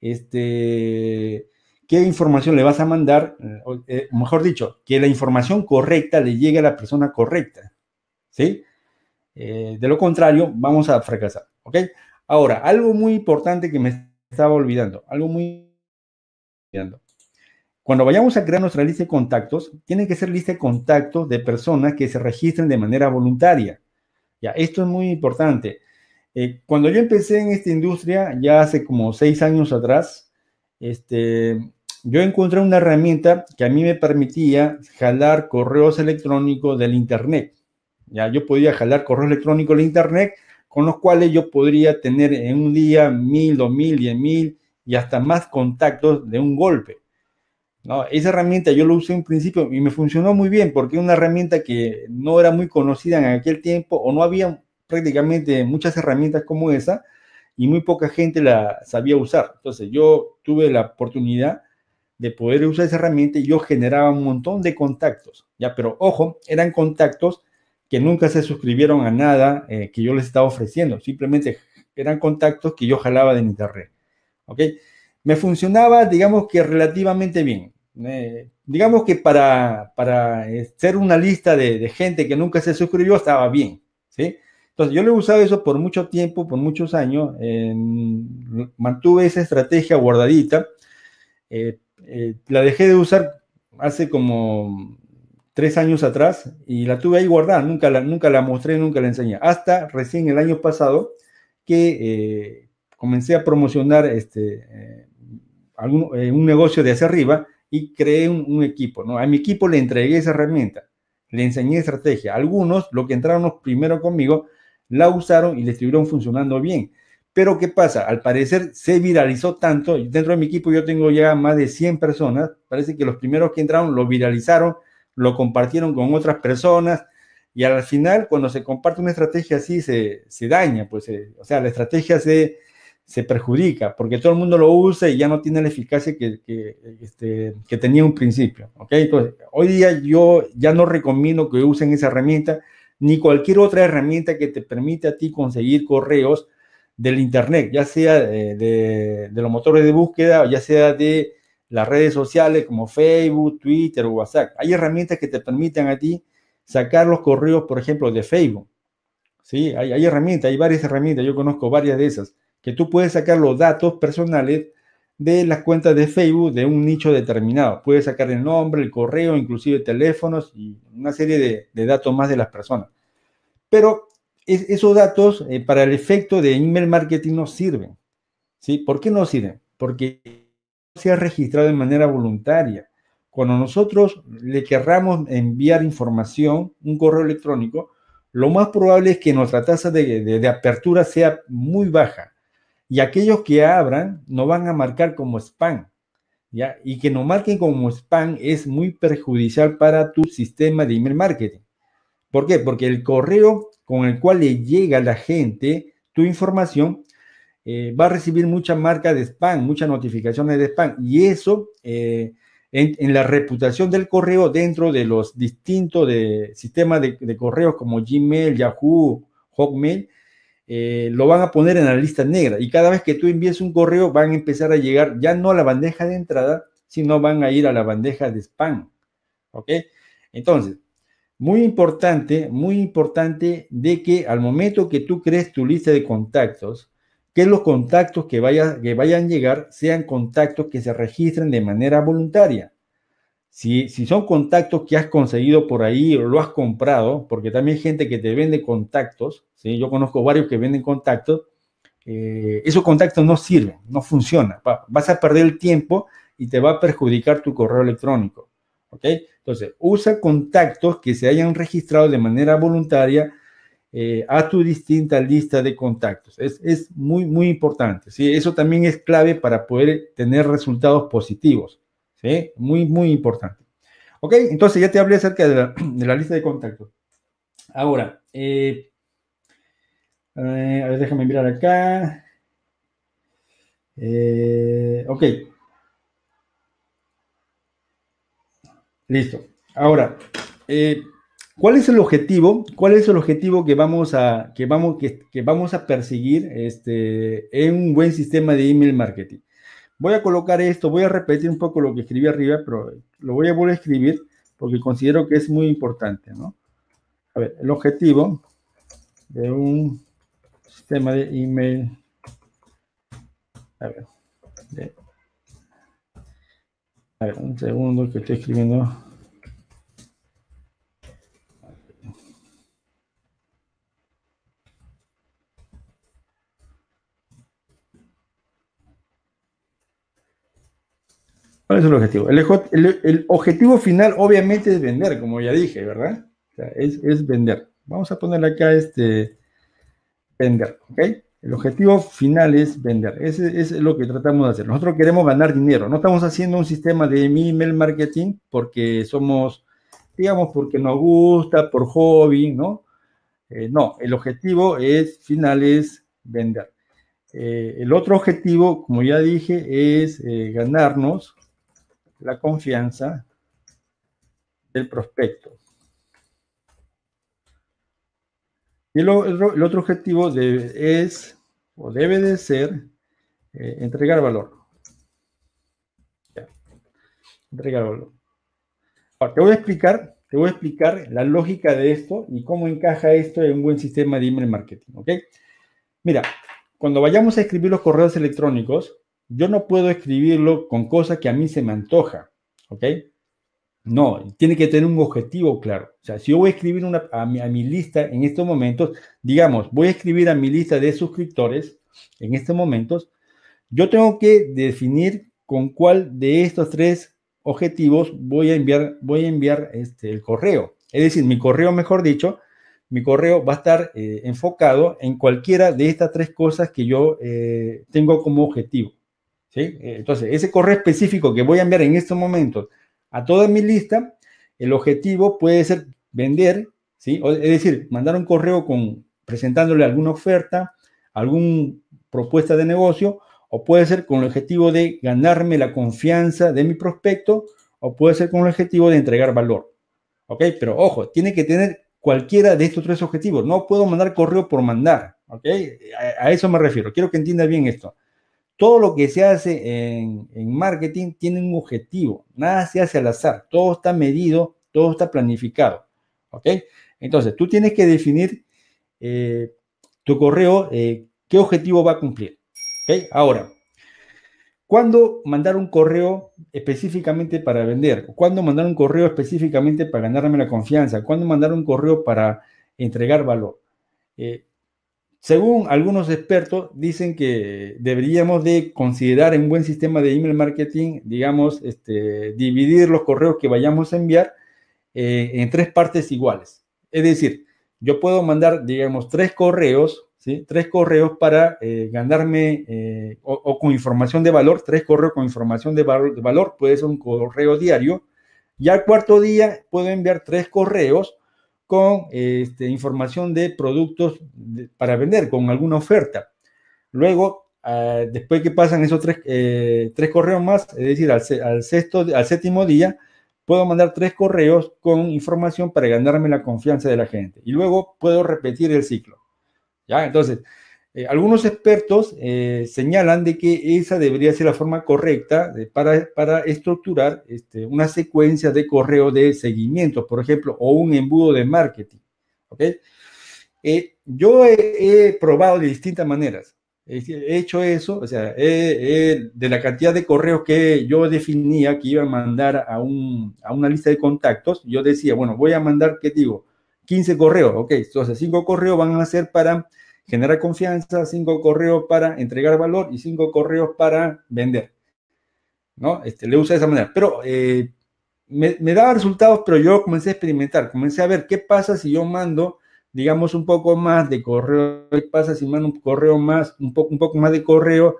este, qué información le vas a mandar, eh, eh, mejor dicho, que la información correcta le llegue a la persona correcta, ¿sí? Eh, de lo contrario, vamos a fracasar, ¿ok? Ahora, algo muy importante que me estaba olvidando, algo muy olvidando. Cuando vayamos a crear nuestra lista de contactos, tiene que ser lista de contactos de personas que se registren de manera voluntaria. Ya, esto es muy importante. Eh, cuando yo empecé en esta industria, ya hace como seis años atrás, este, yo encontré una herramienta que a mí me permitía jalar correos electrónicos del Internet. Ya yo podía jalar correos electrónicos del Internet con los cuales yo podría tener en un día mil, dos mil, diez mil y hasta más contactos de un golpe. ¿No? Esa herramienta yo lo usé en principio y me funcionó muy bien porque es una herramienta que no era muy conocida en aquel tiempo o no había prácticamente muchas herramientas como esa y muy poca gente la sabía usar. Entonces yo tuve la oportunidad de poder usar esa herramienta y yo generaba un montón de contactos, ¿ya? Pero ojo, eran contactos que nunca se suscribieron a nada eh, que yo les estaba ofreciendo, simplemente eran contactos que yo jalaba de internet, ¿ok? Me funcionaba, digamos que relativamente bien. Eh, digamos que para, para eh, ser una lista de, de gente que nunca se suscribió estaba bien, ¿sí? Entonces, yo le he usado eso por mucho tiempo, por muchos años. mantuve esa estrategia guardadita. Eh, eh, la dejé de usar hace como tres años atrás y la tuve ahí guardada. Nunca la, nunca la mostré, nunca la enseñé. Hasta recién el año pasado que eh, comencé a promocionar este, algún, un negocio de hacia arriba y creé un, equipo. ¿no? A mi equipo le entregué esa herramienta. Le enseñé estrategia. Algunos, lo que entraron primero conmigo, la usaron y le estuvieron funcionando bien. Pero ¿qué pasa? Al parecer se viralizó tanto, dentro de mi equipo yo tengo ya más de 100 personas, parece que los primeros que entraron lo viralizaron, lo compartieron con otras personas y al final cuando se comparte una estrategia así se, daña, pues, eh, o sea, la estrategia se, se perjudica porque todo el mundo lo usa y ya no tiene la eficacia que, que, este, tenía un principio. hoy día yo ya no recomiendo que usen esa herramienta ni cualquier otra herramienta que te permite a ti conseguir correos del Internet, ya sea eh, de, los motores de búsqueda, ya sea de las redes sociales como Facebook, Twitter o WhatsApp. Hay herramientas que te permitan a ti sacar los correos, por ejemplo, de Facebook. Sí, hay herramientas, hay varias herramientas, yo conozco varias de esas, que tú puedes sacar los datos personales de la cuenta de Facebook de un nicho determinado. Puede sacar el nombre, el correo, inclusive teléfonos y una serie de, datos más de las personas. Pero esos datos eh, para el efecto de email marketing no sirven. ¿sí? ¿Por qué no sirven? Porque se ha registrado de manera voluntaria. Cuando nosotros le querramos enviar información, un correo electrónico, lo más probable es que nuestra tasa de apertura sea muy baja y aquellos que abran no van a marcar como spam. ¿ya? Y que no marquen como spam es muy perjudicial para tu sistema de email marketing. ¿Por qué? Porque el correo con el cual le llega a la gente tu información eh, va a recibir mucha marca de spam, muchas notificaciones de spam. Y eso eh, en, la reputación del correo dentro de los distintos de, sistemas de, de correos como Gmail, Yahoo, Hotmail, eh, lo van a poner en la lista negra y cada vez que tú envíes un correo van a empezar a llegar ya no a la bandeja de entrada, sino van a ir a la bandeja de spam. ¿Ok? Entonces, muy importante, muy importante de que al momento que tú crees tu lista de contactos, que los contactos que, vaya, que vayan a llegar sean contactos que se registren de manera voluntaria. Si, son contactos que has conseguido por ahí o lo has comprado, porque también hay gente que te vende contactos, ¿sí? yo conozco varios que venden contactos, eh, esos contactos no sirven, no funcionan. vas a perder el tiempo y te va a perjudicar tu correo electrónico. ¿ok? Entonces, usa contactos que se hayan registrado de manera voluntaria eh, a tu distinta lista de contactos. Es, muy, muy importante. ¿sí? Eso también es clave para poder tener resultados positivos. ¿sí? Muy, muy importante. Ok, entonces ya te hablé acerca de la, lista de contactos. Ahora, eh, a ver, déjame mirar acá. Eh, ok. Listo. Ahora, eh, ¿cuál es el objetivo? ¿Cuál es el objetivo que vamos a, que vamos, que, que vamos a perseguir este, en un buen sistema de email marketing? voy a colocar esto, voy a repetir un poco lo que escribí arriba, pero lo voy a volver a escribir porque considero que es muy importante, ¿no? A ver, el objetivo de un sistema de email, a ver, a ver un segundo que estoy escribiendo. ¿Cuál es el objetivo? El, objetivo final obviamente es vender, como ya dije, ¿verdad? es, vender. Vamos a ponerle acá este vender, ¿ok? El objetivo final es vender. Ese es lo que tratamos de hacer. Nosotros queremos ganar dinero. No estamos haciendo un sistema de email marketing porque somos, digamos, porque nos gusta, por hobby, ¿no? Eh, no, el objetivo es, final es vender. Eh, el otro objetivo, como ya dije, es eh, ganarnos la confianza del prospecto. Y el otro, el otro objetivo de, es o debe de ser eh, entregar valor. Ya. Entregar valor. te voy a explicar, te voy a explicar la lógica de esto y cómo encaja esto en un buen sistema de email marketing, ¿ok? Mira, cuando vayamos a escribir los correos electrónicos, yo no puedo escribirlo con cosas que a mí se me antoja, ¿ok? No, tiene que tener un objetivo claro. O sea, si yo voy a escribir una, a, mi, lista en estos momentos, digamos, voy a escribir a mi lista de suscriptores en estos momentos, yo tengo que definir con cuál de estos tres objetivos voy a enviar, voy a enviar este, el correo. Es decir, mi correo, mejor dicho, mi correo va a estar eh, enfocado en cualquiera de estas tres cosas que yo eh, tengo como objetivo. Entonces, ese correo específico que voy a enviar en estos momentos a toda mi lista, el objetivo puede ser vender, ¿sí? es decir, mandar un correo con, presentándole alguna oferta, alguna propuesta de negocio, o puede ser con el objetivo de ganarme la confianza de mi prospecto, o puede ser con el objetivo de entregar valor. ¿Ok? Pero ojo, tiene que tener cualquiera de estos tres objetivos. No puedo mandar correo por mandar. A, a eso me refiero. Quiero que entiendas bien esto todo lo que se hace en, marketing tiene un objetivo, nada se hace al azar, todo está medido, todo está planificado. ¿Ok? Entonces, tú tienes que definir eh, tu correo, eh, qué objetivo va a cumplir. ¿Ok? Ahora, ¿cuándo mandar un correo específicamente para vender? ¿Cuándo mandar un correo específicamente para ganarme la confianza? ¿Cuándo mandar un correo para entregar valor? Eh, según algunos expertos, dicen que deberíamos de considerar en un buen sistema de email marketing, digamos, este, dividir los correos que vayamos a enviar eh, en tres partes iguales. Es decir, yo puedo mandar, digamos, tres correos, ¿sí? Tres correos para eh, ganarme eh, o, con información de valor, tres correos con información de, valor, puede ser un correo diario. Y al cuarto día puedo enviar tres correos con este, información de productos para vender, con alguna oferta. Luego, ah, después que pasan esos tres, eh, tres correos más, es decir, al, sexto, al séptimo día, puedo mandar tres correos con información para ganarme la confianza de la gente. Y luego puedo repetir el ciclo. ¿Ya? Entonces, eh, algunos expertos eh, señalan de que esa debería ser la forma correcta para, para, estructurar este, una secuencia de correo de seguimiento, por ejemplo, o un embudo de marketing. ¿okay? Eh, yo he, probado de distintas maneras. He hecho eso, o sea, de la cantidad de correos que yo definía que iba a mandar a, un, a una lista de contactos, yo decía, bueno, voy a mandar, ¿qué digo? 15 correos, ok, entonces 5 correos van a ser para genera confianza, cinco correos para entregar valor y cinco correos para vender. ¿No? Este, le usa de esa manera. Pero eh, me, me, daba resultados, pero yo comencé a experimentar, comencé a ver qué pasa si yo mando, digamos, un poco más de correo, qué pasa si mando un correo más, un poco, un poco más de correo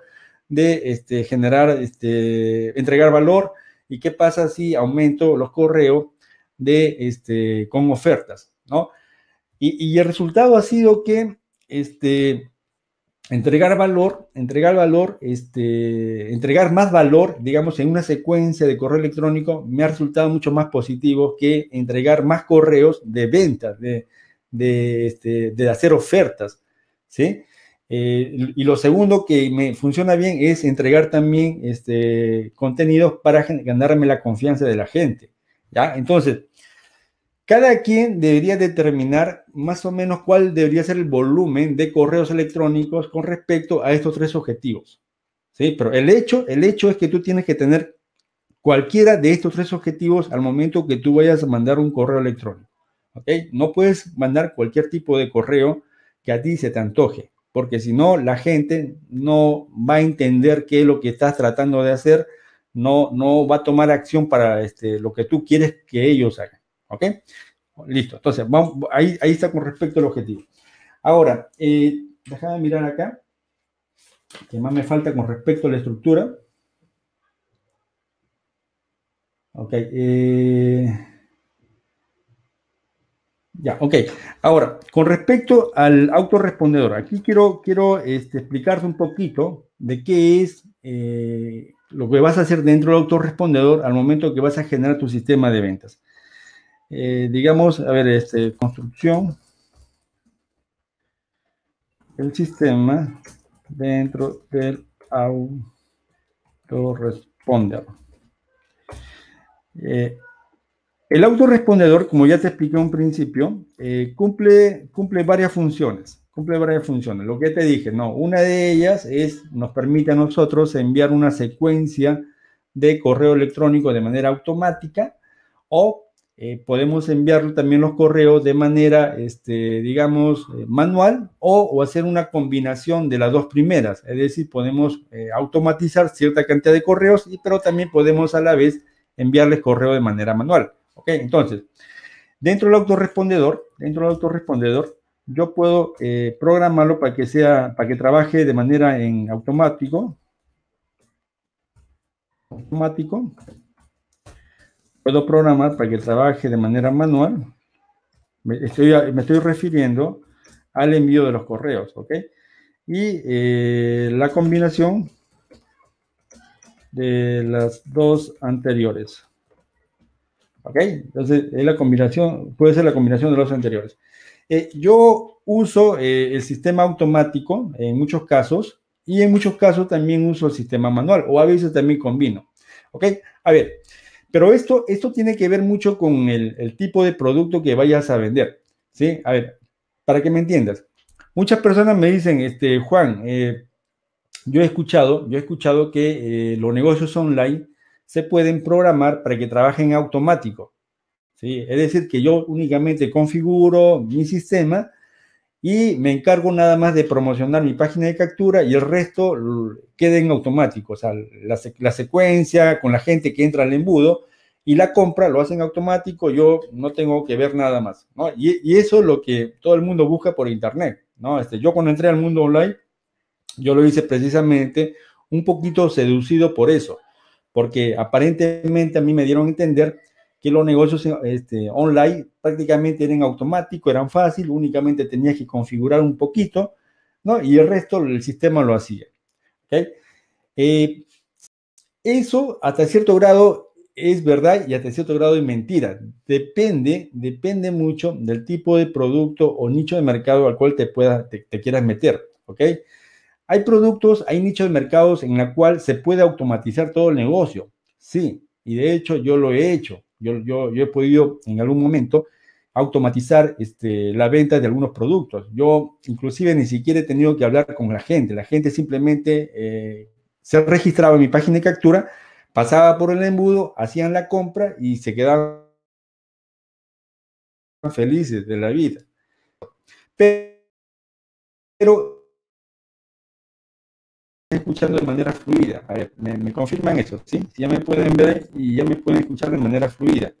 de este, generar, este, entregar valor y qué pasa si aumento los correos de, este, con ofertas, ¿no? Y, y el resultado ha sido que este, entregar valor, entregar valor, este, entregar más valor, digamos, en una secuencia de correo electrónico, me ha resultado mucho más positivo que entregar más correos de ventas, este, de, hacer ofertas, ¿sí? Eh, y lo segundo que me funciona bien es entregar también este, contenidos para ganarme la confianza de la gente, ¿ya? Entonces, cada quien debería determinar más o menos cuál debería ser el volumen de correos electrónicos con respecto a estos tres objetivos. ¿Sí? Pero el hecho, el hecho es que tú tienes que tener cualquiera de estos tres objetivos al momento que tú vayas a mandar un correo electrónico. ¿okay? No puedes mandar cualquier tipo de correo que a ti se te antoje, porque si no, la gente no va a entender qué es lo que estás tratando de hacer, no, no va a tomar acción para este, lo que tú quieres que ellos hagan. ¿Ok? Listo. Entonces, vamos, ahí, ahí está con respecto al objetivo. Ahora, eh, déjame mirar acá. ¿Qué más me falta con respecto a la estructura? Ok. Eh, ya, ok. Ahora, con respecto al autorrespondedor, aquí quiero, quiero este, explicarte un poquito de qué es eh, lo que vas a hacer dentro del autorrespondedor al momento que vas a generar tu sistema de ventas. Eh, digamos, a ver, este, construcción. El sistema dentro del autoresponder. Eh, el autorrespondedor, como ya te expliqué en un principio, eh, cumple, cumple varias funciones. Cumple varias funciones. Lo que te dije, no, una de ellas es, nos permite a nosotros enviar una secuencia de correo electrónico de manera automática o eh, podemos enviarle también los correos de manera, este, digamos, eh, manual o, hacer una combinación de las dos primeras. Es decir, podemos eh, automatizar cierta cantidad de correos, pero también podemos a la vez enviarles correo de manera manual. ¿Ok? Entonces, dentro del autorrespondedor, dentro del autorrespondedor, yo puedo programarlo para que sea, para que trabaje de manera en automático. Automático dos programas para que trabaje de manera manual. Me estoy, me estoy refiriendo al envío de los correos, ¿ok? Y eh, la combinación de las dos anteriores. ¿Ok? Entonces, es la combinación, puede ser la combinación de los anteriores. Eh, yo uso eh, el sistema automático en muchos casos y en muchos casos también uso el sistema manual o a veces también combino. ¿Ok? A ver, pero esto, esto tiene que ver mucho con el, tipo de producto que vayas a vender. ¿sí? A ver, para que me entiendas. Muchas personas me dicen, este, Juan, eh, yo he escuchado, yo he escuchado que eh, los negocios online se pueden programar para que trabajen automático. Es decir, que yo únicamente configuro mi sistema y me encargo nada más de promocionar mi página de captura y el resto queda en automático. O sea, la, secuencia con la gente que entra al embudo y la compra lo hacen automático, yo no tengo que ver nada más. ¿no? Y, eso es lo que todo el mundo busca por internet. ¿no? Este, yo cuando entré al mundo online, yo lo hice precisamente un poquito seducido por eso, porque aparentemente a mí me dieron a entender que los negocios este, online prácticamente eran automáticos, eran fáciles, únicamente tenías que configurar un poquito, ¿no? Y el resto el sistema lo hacía. ¿okay? Eh, eso hasta cierto grado es verdad y hasta cierto grado es mentira. Depende, depende mucho del tipo de producto o nicho de mercado al cual te, quieras meter, ¿ok? Hay productos, hay nichos de mercados en la cual se puede automatizar todo el negocio, sí, y de hecho yo lo he hecho, yo, he podido en algún momento automatizar este, la venta de algunos productos. Yo inclusive ni siquiera he tenido que hablar con la gente. La gente simplemente eh, se registraba en mi página de captura, pasaba por el embudo, hacían la compra y se quedaban felices de la vida. Pero escuchando de manera fluida. A ver, me, confirman eso, ¿sí? Si ya me pueden ver y ya me pueden escuchar de manera fluida.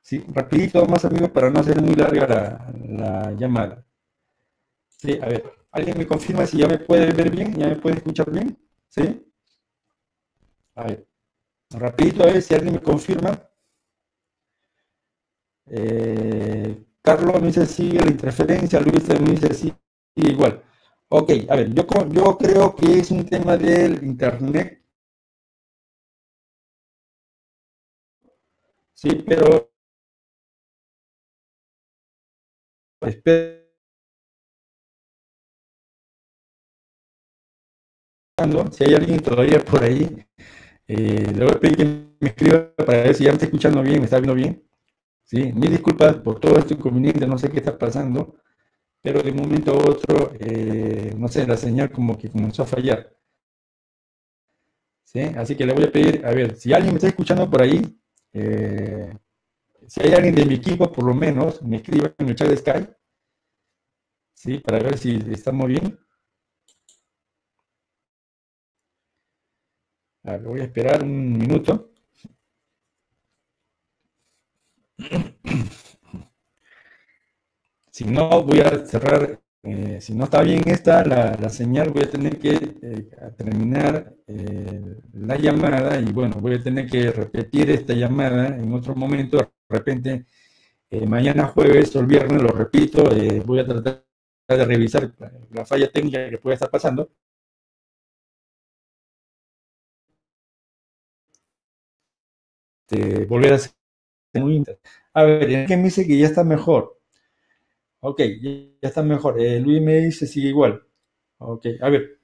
¿Sí? Rapidito, más amigos, para no hacer muy larga la, llamada. Sí, a ver, ¿alguien me confirma si ya me puede ver bien? ¿Ya me puede escuchar bien? ¿Sí? A ver, rapidito, a ver si alguien me confirma. Eh, Carlos me dice sí, la interferencia, Luis me dice sí, igual. Ok, a ver, yo, yo creo que es un tema del Internet. Sí, pero... Esperando, si hay alguien todavía por ahí, eh, le voy a pedir que me escriba para ver si ya me está escuchando bien, me está viendo bien. Sí, mil disculpas por todo este inconveniente, no sé qué está pasando pero de momento a otro, eh, no sé, la señal como que comenzó a fallar. ¿Sí? Así que le voy a pedir, a ver, si alguien me está escuchando por ahí, eh, si hay alguien de mi equipo, por lo menos, me escriba en el chat de Skype, ¿sí? Para ver si estamos bien. A ver, voy a esperar un minuto. Si no, voy a cerrar, eh, si no está bien esta la, señal, voy a tener que eh, terminar eh, la llamada y bueno, voy a tener que repetir esta llamada en otro momento, de repente mañana jueves o el viernes, lo repito, voy a tratar de revisar la falla técnica que puede estar pasando. Este, volver a hacer interés. A ver, ¿en qué me dice que ya está mejor? Ok, ya, está mejor. Eh, Luis me dice sigue igual. Ok, a ver.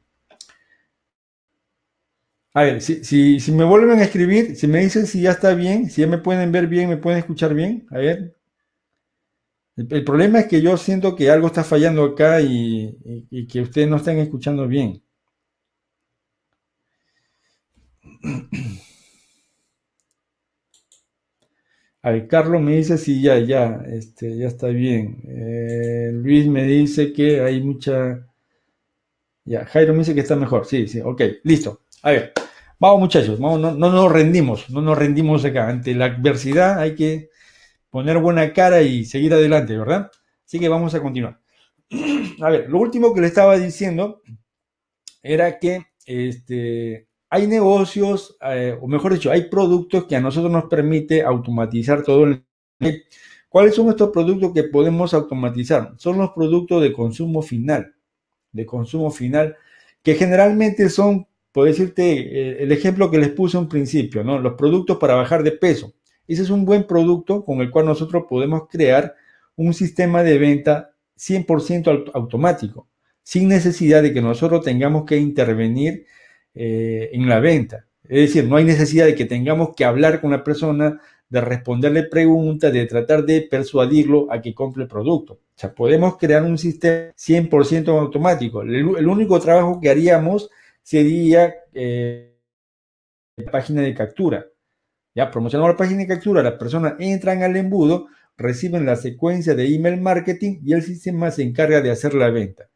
A ver, si, me vuelven a escribir, si me dicen si ya está bien, si ya me pueden ver bien, me pueden escuchar bien, a ver. El, problema es que yo siento que algo está fallando acá y que ustedes no están escuchando bien. ver, Carlos me dice, sí, ya, ya, este, ya está bien. Eh, Luis me dice que hay mucha... Ya, Jairo me dice que está mejor. Sí, sí, ok, listo. A ver, vamos muchachos, vamos, no, nos rendimos, no nos rendimos acá. Ante la adversidad hay que poner buena cara y seguir adelante, ¿verdad? Así que vamos a continuar. A ver, lo último que le estaba diciendo era que este, hay negocios, eh, o mejor dicho, hay productos que a nosotros nos permite automatizar todo el... ¿Cuáles son estos productos que podemos automatizar? Son los productos de consumo final, de consumo final, que generalmente son, por decirte, eh, el ejemplo que les puse en principio, ¿no? Los productos para bajar de peso. Ese es un buen producto con el cual nosotros podemos crear un sistema de venta 100% automático, sin necesidad de que nosotros tengamos que intervenir eh, en la venta. Es decir, no hay necesidad de que tengamos que hablar con la persona, de responderle preguntas, de tratar de persuadirlo a que compre el producto. O sea, podemos crear un sistema 100% automático. El, único trabajo que haríamos sería la eh, página de captura. Ya promocionamos la página de captura, las personas entran al embudo, reciben la secuencia de email marketing y el sistema se encarga de hacer la venta.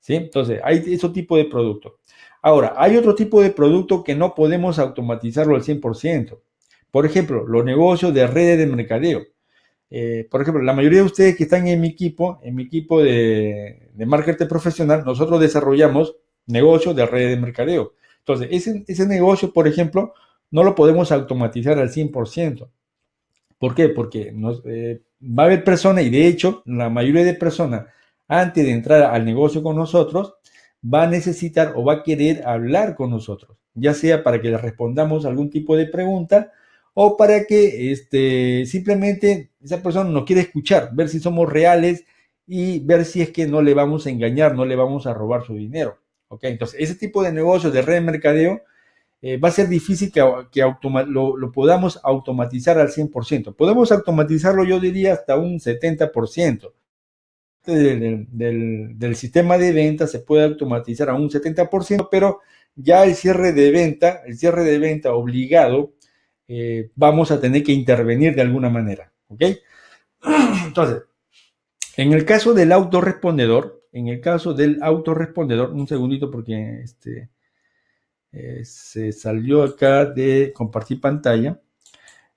¿Sí? Entonces, hay ese tipo de productos. Ahora, hay otro tipo de producto que no podemos automatizarlo al 100%. Por ejemplo, los negocios de redes de mercadeo. Eh, por ejemplo, la mayoría de ustedes que están en mi equipo, en mi equipo de, marketing profesional, nosotros desarrollamos negocios de redes de mercadeo. Entonces, ese, negocio, por ejemplo, no lo podemos automatizar al 100%. ¿Por qué? Porque eh, va a haber personas, y de hecho, la mayoría de personas, antes de entrar al negocio con nosotros, va a necesitar o va a querer hablar con nosotros, ya sea para que le respondamos algún tipo de pregunta o para que este, simplemente esa persona nos quiere escuchar, ver si somos reales y ver si es que no le vamos a engañar, no le vamos a robar su dinero. ¿ok? Entonces, ese tipo de negocios de red de mercadeo eh, va a ser difícil que, lo, lo, podamos automatizar al 100%. Podemos automatizarlo, yo diría, hasta un 70% del, sistema de venta se puede automatizar a un 70%, pero ya el cierre de venta, el cierre de venta obligado, eh, vamos a tener que intervenir de alguna manera, ¿ok? Entonces, en el caso del autorrespondedor, en el caso del autorrespondedor, un segundito porque este, eh, se salió acá de compartir pantalla.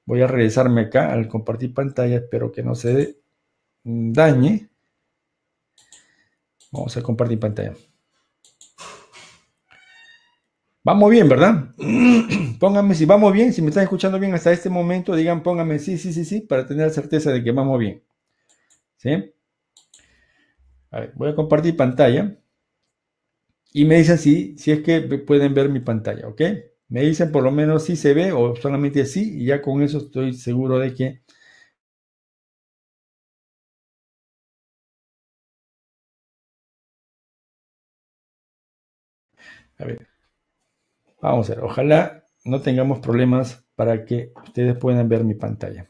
Voy a regresarme acá al compartir pantalla, espero que no se dañe. Vamos a compartir pantalla. Vamos bien, ¿verdad? pónganme si vamos bien, si me están escuchando bien hasta este momento, digan pónganme sí, sí, sí, sí, para tener la certeza de que vamos bien. ¿Sí? voy a compartir pantalla. Y me dicen si, si es que pueden ver mi pantalla, ¿ok? Me dicen por lo menos si se ve o solamente sí, y ya con eso estoy seguro de que A ver. Vamos a ver. Ojalá no tengamos problemas para que ustedes puedan ver mi pantalla.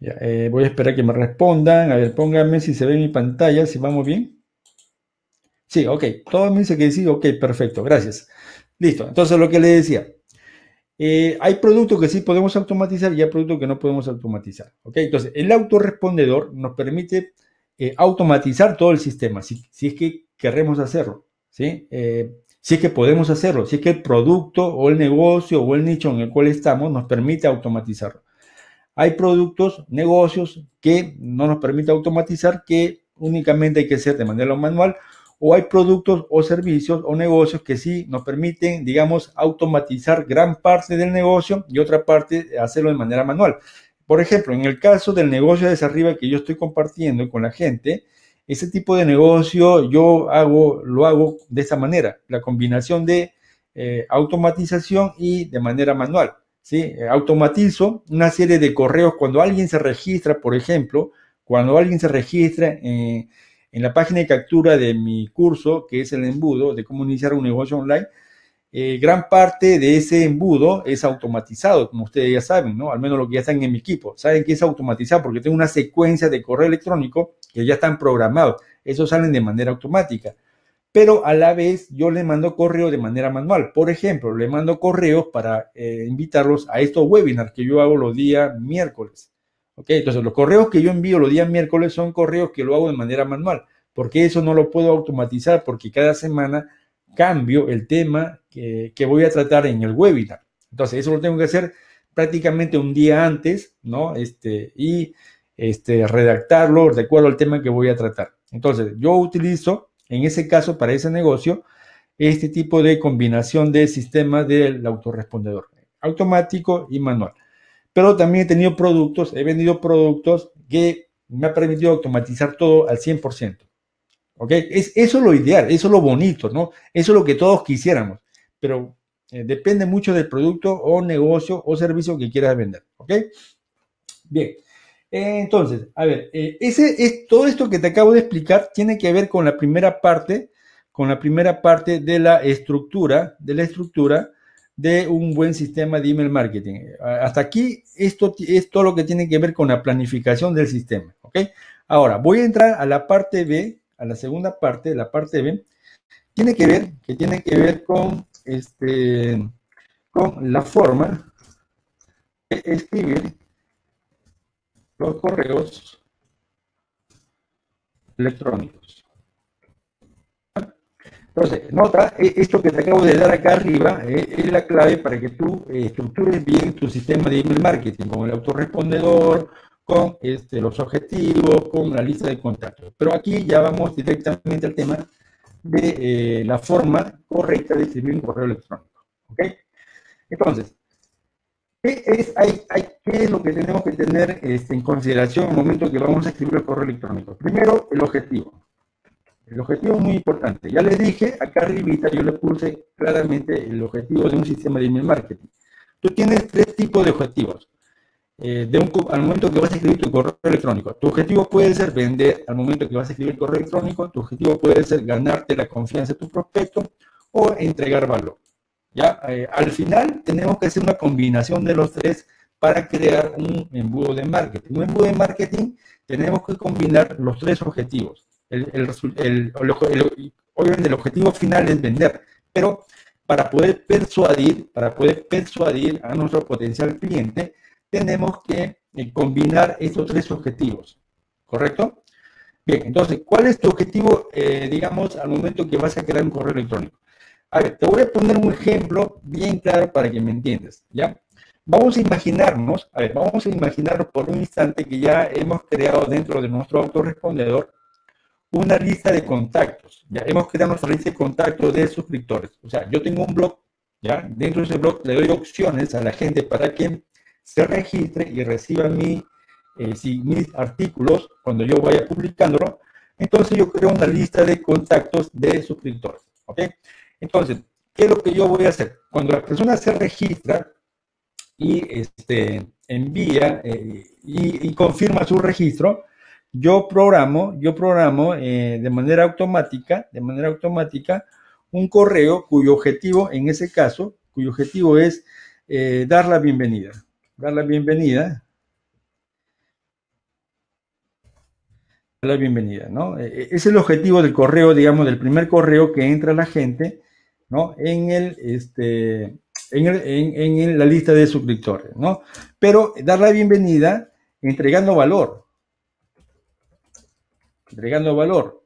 Eh, voy a esperar que me respondan. A ver, pónganme si se ve mi pantalla, si vamos bien. Sí, ok. Todo me dice que sí, ok, perfecto, gracias. Listo. Entonces, lo que le decía. Eh, hay productos que sí podemos automatizar y hay productos que no podemos automatizar. ¿ok? Entonces, el autorrespondedor nos permite eh, automatizar todo el sistema. Si, si es que querremos hacerlo, ¿sí? Eh, si es que podemos hacerlo, si es que el producto o el negocio o el nicho en el cual estamos nos permite automatizarlo. Hay productos, negocios que no nos permite automatizar, que únicamente hay que hacer de manera manual, o hay productos o servicios o negocios que sí nos permiten, digamos, automatizar gran parte del negocio y otra parte hacerlo de manera manual. Por ejemplo, en el caso del negocio de arriba que yo estoy compartiendo con la gente, ese tipo de negocio yo hago, lo hago de esa manera, la combinación de eh, automatización y de manera manual. ¿sí? Eh, automatizo una serie de correos cuando alguien se registra, por ejemplo, cuando alguien se registra en la página de captura de mi curso, que es el embudo de cómo iniciar un negocio online, eh, gran parte de ese embudo es automatizado, como ustedes ya saben, ¿no? Al menos lo que ya están en mi equipo, saben que es automatizado porque tengo una secuencia de correo electrónico que ya están programados, esos salen de manera automática. Pero a la vez yo le mando correo de manera manual. Por ejemplo, le mando correos para eh, invitarlos a estos webinars que yo hago los días miércoles. ¿Ok? Entonces, los correos que yo envío los días miércoles son correos que lo hago de manera manual, porque eso no lo puedo automatizar porque cada semana cambio el tema que, voy a tratar en el webinar. Entonces, eso lo tengo que hacer prácticamente un día antes, ¿no? Este, y este, redactarlo de acuerdo al tema que voy a tratar. Entonces, yo utilizo, en ese caso, para ese negocio, este tipo de combinación de sistemas del autorrespondedor, automático y manual. Pero también he tenido productos, he vendido productos que me ha permitido automatizar todo al 100%. ¿Ok? Es, eso es lo ideal, eso es lo bonito, ¿no? Eso es lo que todos quisiéramos pero eh, depende mucho del producto o negocio o servicio que quieras vender, ¿ok? Bien, eh, entonces, a ver, eh, ese, es, todo esto que te acabo de explicar tiene que ver con la primera parte, con la primera parte de la estructura, de la estructura de un buen sistema de email marketing. Hasta aquí, esto es todo lo que tiene que ver con la planificación del sistema, ¿ok? Ahora, voy a entrar a la parte B, a la segunda parte, la parte B, tiene que ver, que tiene que ver con este, con la forma de escribir los correos electrónicos. Entonces, nota, e, esto que te acabo de dar acá arriba eh, es la clave para que tú eh, estructures bien tu sistema de email marketing con el autorrespondedor, con este, los objetivos, con la lista de contactos. Pero aquí ya vamos directamente al tema de eh, la forma correcta de escribir un correo electrónico. Entonces, ¿qué es, lo que tenemos que tener este, en consideración en el momento que vamos a escribir el correo electrónico? Primero, el objetivo. El objetivo es muy importante. Ya les dije, acá arribita yo le puse claramente el objetivo de un sistema de email marketing. Tú tienes tres tipos de objetivos. Eh, de un, al momento que vas a escribir tu correo electrónico. Tu objetivo puede ser vender al momento que vas a escribir correo electrónico, tu objetivo puede ser ganarte la confianza de tu prospecto o entregar valor. ¿ya? Eh, al final tenemos que hacer una combinación de los tres para crear un embudo de marketing. Un embudo de marketing tenemos que combinar los tres objetivos. el, el obviamente el objetivo final es vender, pero para poder persuadir, para poder persuadir a nuestro potencial cliente, tenemos que eh, combinar estos tres objetivos, ¿correcto? Bien, entonces, ¿cuál es tu objetivo, eh, digamos, al momento que vas a crear un correo electrónico? A ver, te voy a poner un ejemplo bien claro para que me entiendas, ¿ya? Vamos a imaginarnos, a ver, vamos a imaginar por un instante que ya hemos creado dentro de nuestro autorrespondedor una lista de contactos, ya hemos creado nuestra lista de contactos de suscriptores. O sea, yo tengo un blog, ¿ya? Dentro de ese blog le doy opciones a la gente para que se registre y reciba mi, eh, mis artículos cuando yo vaya publicándolo, entonces yo creo una lista de contactos de suscriptores. okay Entonces, ¿qué es lo que yo voy a hacer? Cuando la persona se registra y este, envía eh, y, confirma su registro, yo programo, yo programo eh, de manera automática, de manera automática, un correo cuyo objetivo, en ese caso, cuyo objetivo es dar la bienvenida dar la bienvenida. Dar la bienvenida, ¿no? E, e, es el objetivo del correo, digamos, del primer correo que entra la gente, ¿no? En el, este, en, la lista de suscriptores, ¿no? Pero dar la bienvenida entregando valor. Entregando valor.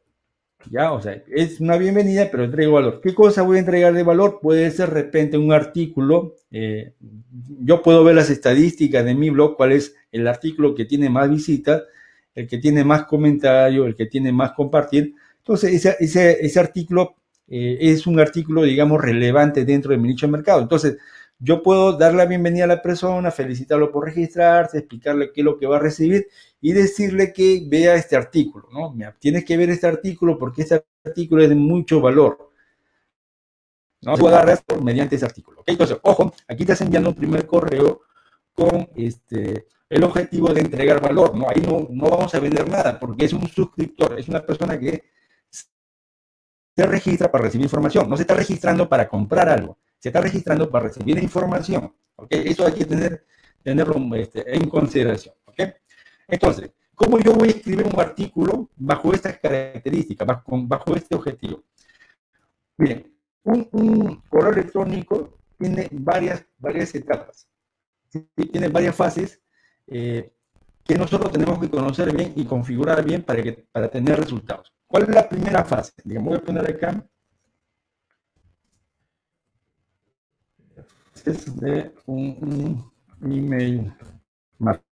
¿ya? O sea, es una bienvenida, pero entrego valor. ¿Qué cosa voy a entregar de valor? Puede ser de repente un artículo. Eh, yo puedo ver las estadísticas de mi blog, cuál es el artículo que tiene más visitas, el que tiene más comentarios, el que tiene más compartir. Entonces, ese, ese, artículo eh, es un artículo, digamos, relevante dentro de mi nicho de mercado. Entonces, yo puedo dar la bienvenida a la persona, felicitarlo por registrarse, explicarle qué es lo que va a recibir y decirle que vea este artículo, ¿no? Tienes que ver este artículo porque este artículo es de mucho valor. No se puede agarrar por, mediante ese artículo. ¿okay? Entonces, ojo, aquí estás enviando un primer correo con este, el objetivo de entregar valor, ¿no? Ahí no, no vamos a vender nada porque es un suscriptor, es una persona que se registra para recibir información, no se está registrando para comprar algo se está registrando para recibir información. ¿ok? Eso hay que tener, tenerlo este, en consideración. ¿ok? Entonces, ¿cómo yo voy a escribir un artículo bajo estas características, bajo, este objetivo? Bien, un, correo electrónico tiene varias, varias etapas, tiene varias fases eh, que nosotros tenemos que conocer bien y configurar bien para, que, para tener resultados. ¿Cuál es la primera fase? Digamos, voy a poner acá de un, email marketing.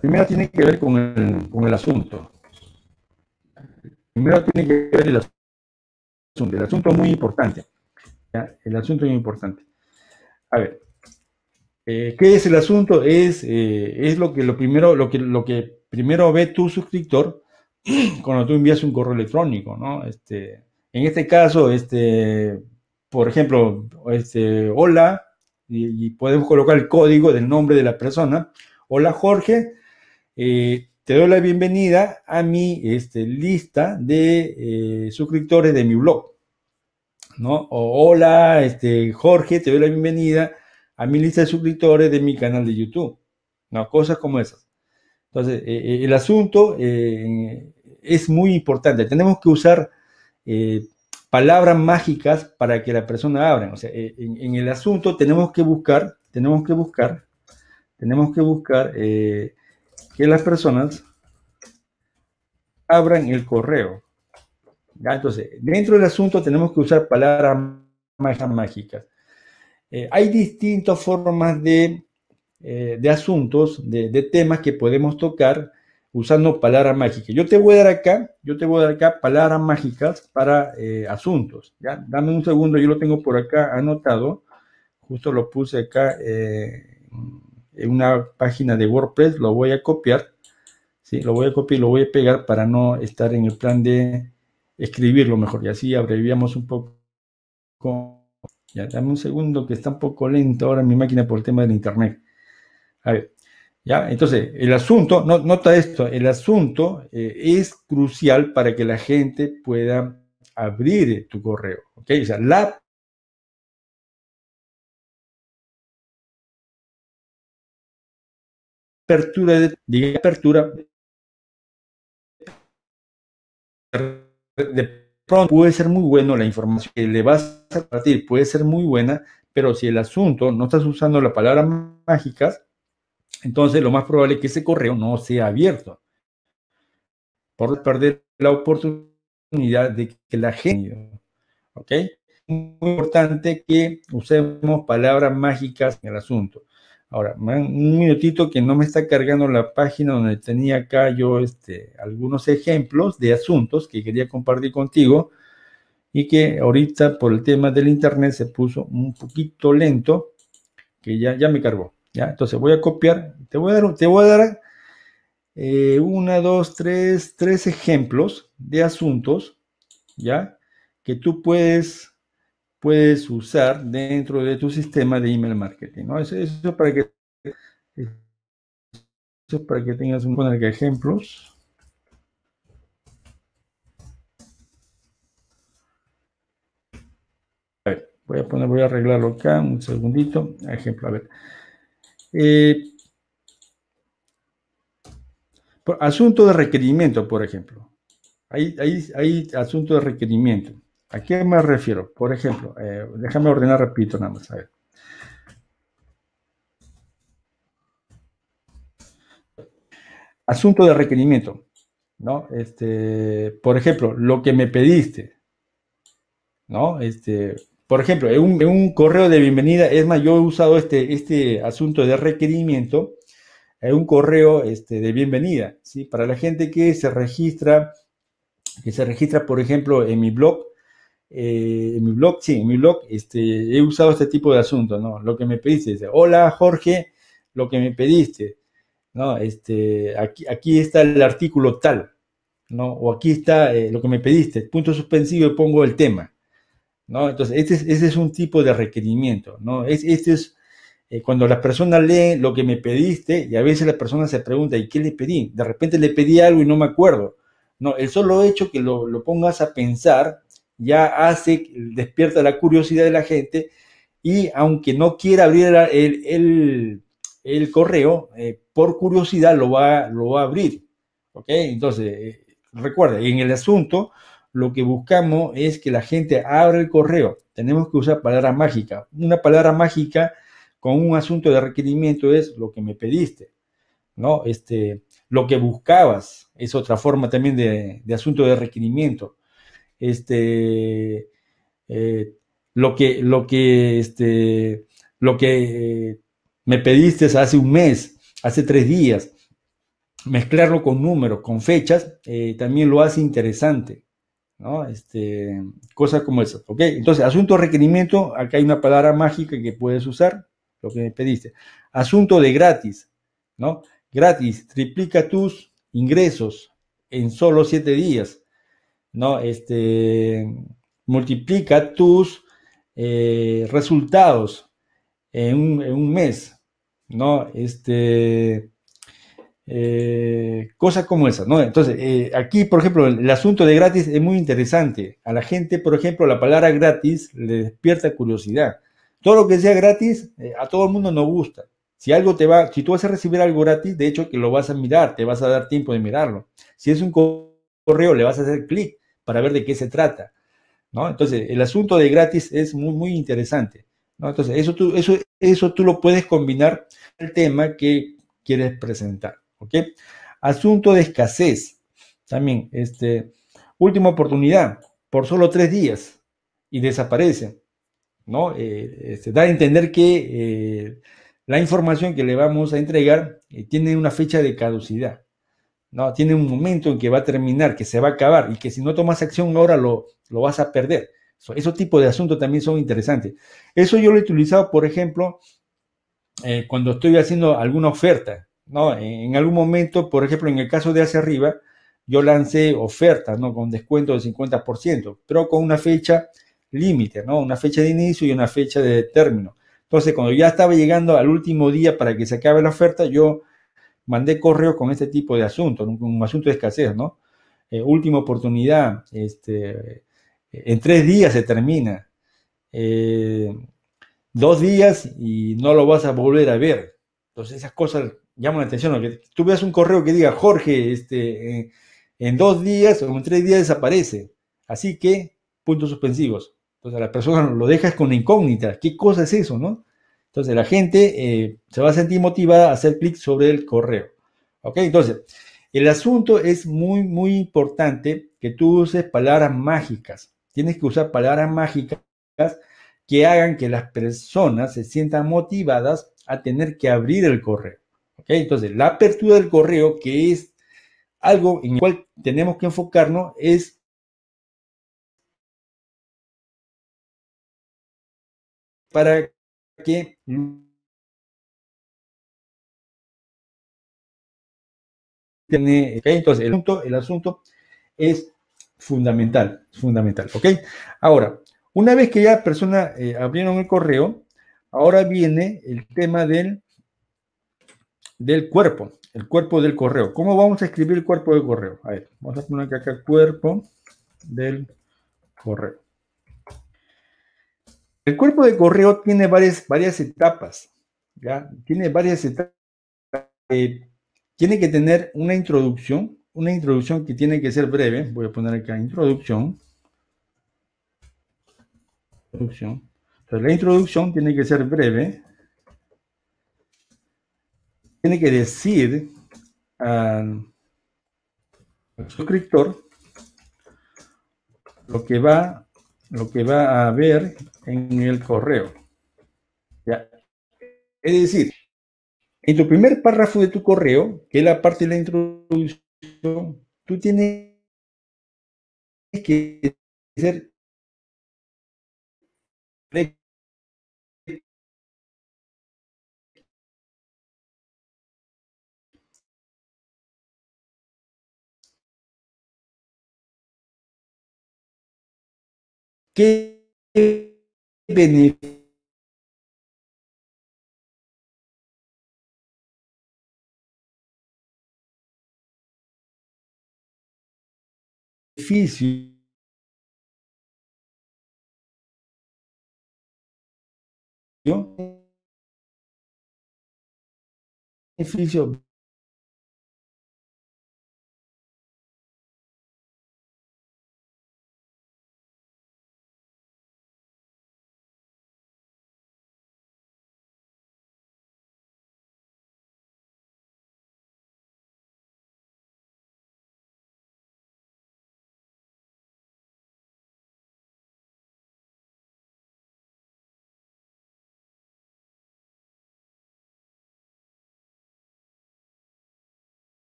primero tiene que ver con el, con el asunto. Primero tiene que ver el asunto. El asunto es muy importante. El asunto es muy importante. A ver, eh, ¿qué es el asunto? Es, eh, es lo que lo primero, lo que, lo que primero ve tu suscriptor cuando tú envías un correo electrónico, ¿no? Este, en este caso, este, por ejemplo, este, hola, y, podemos colocar el código del nombre de la persona. Hola Jorge, eh, te doy la bienvenida a mi este, lista de eh, suscriptores de mi blog. ¿no? O, hola, este, Jorge, te doy la bienvenida a mi lista de suscriptores de mi canal de YouTube. ¿no? Cosas como esas. Entonces, eh, eh, el asunto eh, es muy importante. Tenemos que usar palabras mágicas para que la persona abra. O sea, en, el asunto tenemos que buscar, tenemos que buscar, tenemos que buscar que las personas abran el correo. Entonces, dentro del asunto tenemos que usar palabras mágicas. hay distintas formas de eh, de asuntos, de, temas que podemos tocar usando palabras mágicas. Yo te voy a dar acá, yo te voy a dar acá palabras mágicas para eh, asuntos. ¿ya? Dame un segundo, yo lo tengo por acá anotado. Justo lo puse acá eh, en una página de WordPress, lo voy a copiar. Sí, lo voy a copiar y lo voy a pegar para no estar en el plan de escribirlo mejor y así abreviamos un poco. Ya, dame un segundo que está un poco lento ahora mi máquina por el tema del internet. A ver, ¿ya? Entonces, el asunto, nota esto, el asunto eh, es crucial para que la gente pueda abrir tu correo, ¿ok? O sea, la apertura de, apertura de pronto puede ser muy bueno la información que le vas a partir puede ser muy buena pero si el asunto no estás usando las palabras mágicas entonces lo más probable es que ese correo no sea abierto. Por perder la oportunidad de que la gente. ¿Ok? Muy importante que usemos palabras mágicas en el asunto. Ahora, un minutito que no me está cargando la página donde tenía acá yo este, algunos ejemplos de asuntos que quería compartir contigo y que ahorita por el tema del internet se puso un poquito lento, que ya, ya me cargó. Entonces voy a copiar, te voy a dar, te voy a dar eh, una, dos, tres, tres ejemplos de asuntos, ¿ya? Que tú puedes, puedes usar dentro de tu sistema de email marketing, Eso, es para que... para que tengas un poner ejemplos. voy a poner, voy a arreglarlo acá, un segundito. Ejemplo, a ver. Eh, asunto de requerimiento, por ejemplo. Hay, asunto de requerimiento. ¿A qué me refiero? Por ejemplo, eh, déjame ordenar, repito nada más. A ver. Asunto de requerimiento. ¿no? Este, por ejemplo, lo que me pediste. ¿no? Este, por ejemplo, en un, correo de bienvenida, es más, yo he usado este, este asunto de requerimiento, en un correo este, de bienvenida, ¿sí? Para la gente que se registra, que se registra, por ejemplo, en mi blog, eh, en mi blog, sí, en mi blog este, he usado este tipo de asuntos, ¿no? Lo que me pediste, dice, hola Jorge, lo que me pediste, ¿no? Este, aquí, aquí está el artículo tal, ¿no? O aquí está eh, lo que me pediste, punto suspensivo y pongo el tema, entonces, este, este es, un tipo de requerimiento, ¿no? Es, este es eh, cuando la persona lee lo que me pediste y a veces la persona se pregunta, ¿y qué le pedí? De repente le pedí algo y no me acuerdo. No, el solo hecho que lo, pongas a pensar ya hace, despierta la curiosidad de la gente y aunque no quiera abrir el, el, correo, eh, por curiosidad lo va, lo a abrir. ¿Ok? Entonces, eh, recuerda, en el asunto lo que buscamos es que la gente abra el correo. Tenemos que usar palabra mágica. Una palabra mágica con un asunto de requerimiento es lo que me pediste, ¿no? Este, lo que buscabas es otra forma también de, asunto de requerimiento. Este, eh, lo que, lo que, este, lo que eh, me pediste hace un mes, hace tres días, mezclarlo con números, con fechas, eh, también lo hace interesante. ¿no? Este, cosas como esas, ¿ok? Entonces, asunto requerimiento, acá hay una palabra mágica que puedes usar, lo que me pediste. Asunto de gratis, ¿no? Gratis, triplica tus ingresos en solo siete días, ¿no? Este, multiplica tus eh, resultados en un, en un, mes, ¿no? Este, eh, cosas como esas, ¿no? Entonces, eh, aquí, por ejemplo, el, asunto de gratis es muy interesante. A la gente, por ejemplo, la palabra gratis le despierta curiosidad. Todo lo que sea gratis, eh, a todo el mundo nos gusta. Si algo te va, si tú vas a recibir algo gratis, de hecho que lo vas a mirar, te vas a dar tiempo de mirarlo. Si es un correo, le vas a hacer clic para ver de qué se trata, ¿no? Entonces, el asunto de gratis es muy, muy interesante, Entonces, eso tú, eso, eso tú lo puedes combinar al tema que quieres presentar. ¿ok? Asunto de escasez, también, este, última oportunidad, por solo tres días, y desaparece, ¿no? Eh, se este, da a entender que eh, la información que le vamos a entregar eh, tiene una fecha de caducidad, ¿no? Tiene un momento en que va a terminar, que se va a acabar, y que si no tomas acción ahora lo, lo vas a perder. Eso esos de asuntos también son interesantes. Eso yo lo he utilizado, por ejemplo, cuando estoy haciendo alguna oferta, en algún momento, por ejemplo, en el caso de hacia arriba, yo lancé ofertas, ¿no? Con descuento del 50%, pero con una fecha límite, ¿no? Una fecha de inicio y una fecha de término. Entonces, cuando ya estaba llegando al último día para que se acabe la oferta, yo mandé correo con este tipo de asunto un, un asunto de escasez, ¿no? Eh, última oportunidad, este, en tres días se termina, eh, dos días y no lo vas a volver a ver. Entonces, esas cosas llama la atención, que tú veas un correo que diga, Jorge, este, eh, en, dos días o en tres días desaparece. Así que, puntos suspensivos. Entonces a la persona lo dejas con incógnita. ¿Qué cosa es eso, no? Entonces la gente eh, se va a sentir motivada a hacer clic sobre el correo. ¿Ok? Entonces, el asunto es muy, muy importante que tú uses palabras mágicas. Tienes que usar palabras mágicas que hagan que las personas se sientan motivadas a tener que abrir el correo. Entonces, la apertura del correo, que es algo en el cual tenemos que enfocarnos, es para que entonces el asunto, el asunto es fundamental, fundamental, Ahora, una vez que ya personas eh, abrieron el correo, ahora viene el tema del del cuerpo, el cuerpo del correo. ¿Cómo vamos a escribir el cuerpo del correo? A ver, vamos a poner acá el cuerpo del correo. El cuerpo de correo tiene varias, varias etapas, ¿ya? Tiene varias etapas. Eh, tiene que tener una introducción, una introducción que tiene que ser breve. Voy a poner acá introducción. Introducción. la introducción tiene que ser breve, tiene que decir al suscriptor lo que va lo que va a ver en el correo. Es decir, en tu primer párrafo de tu correo, que es la parte de la introducción, tú tienes que ser que benefício benefício benefício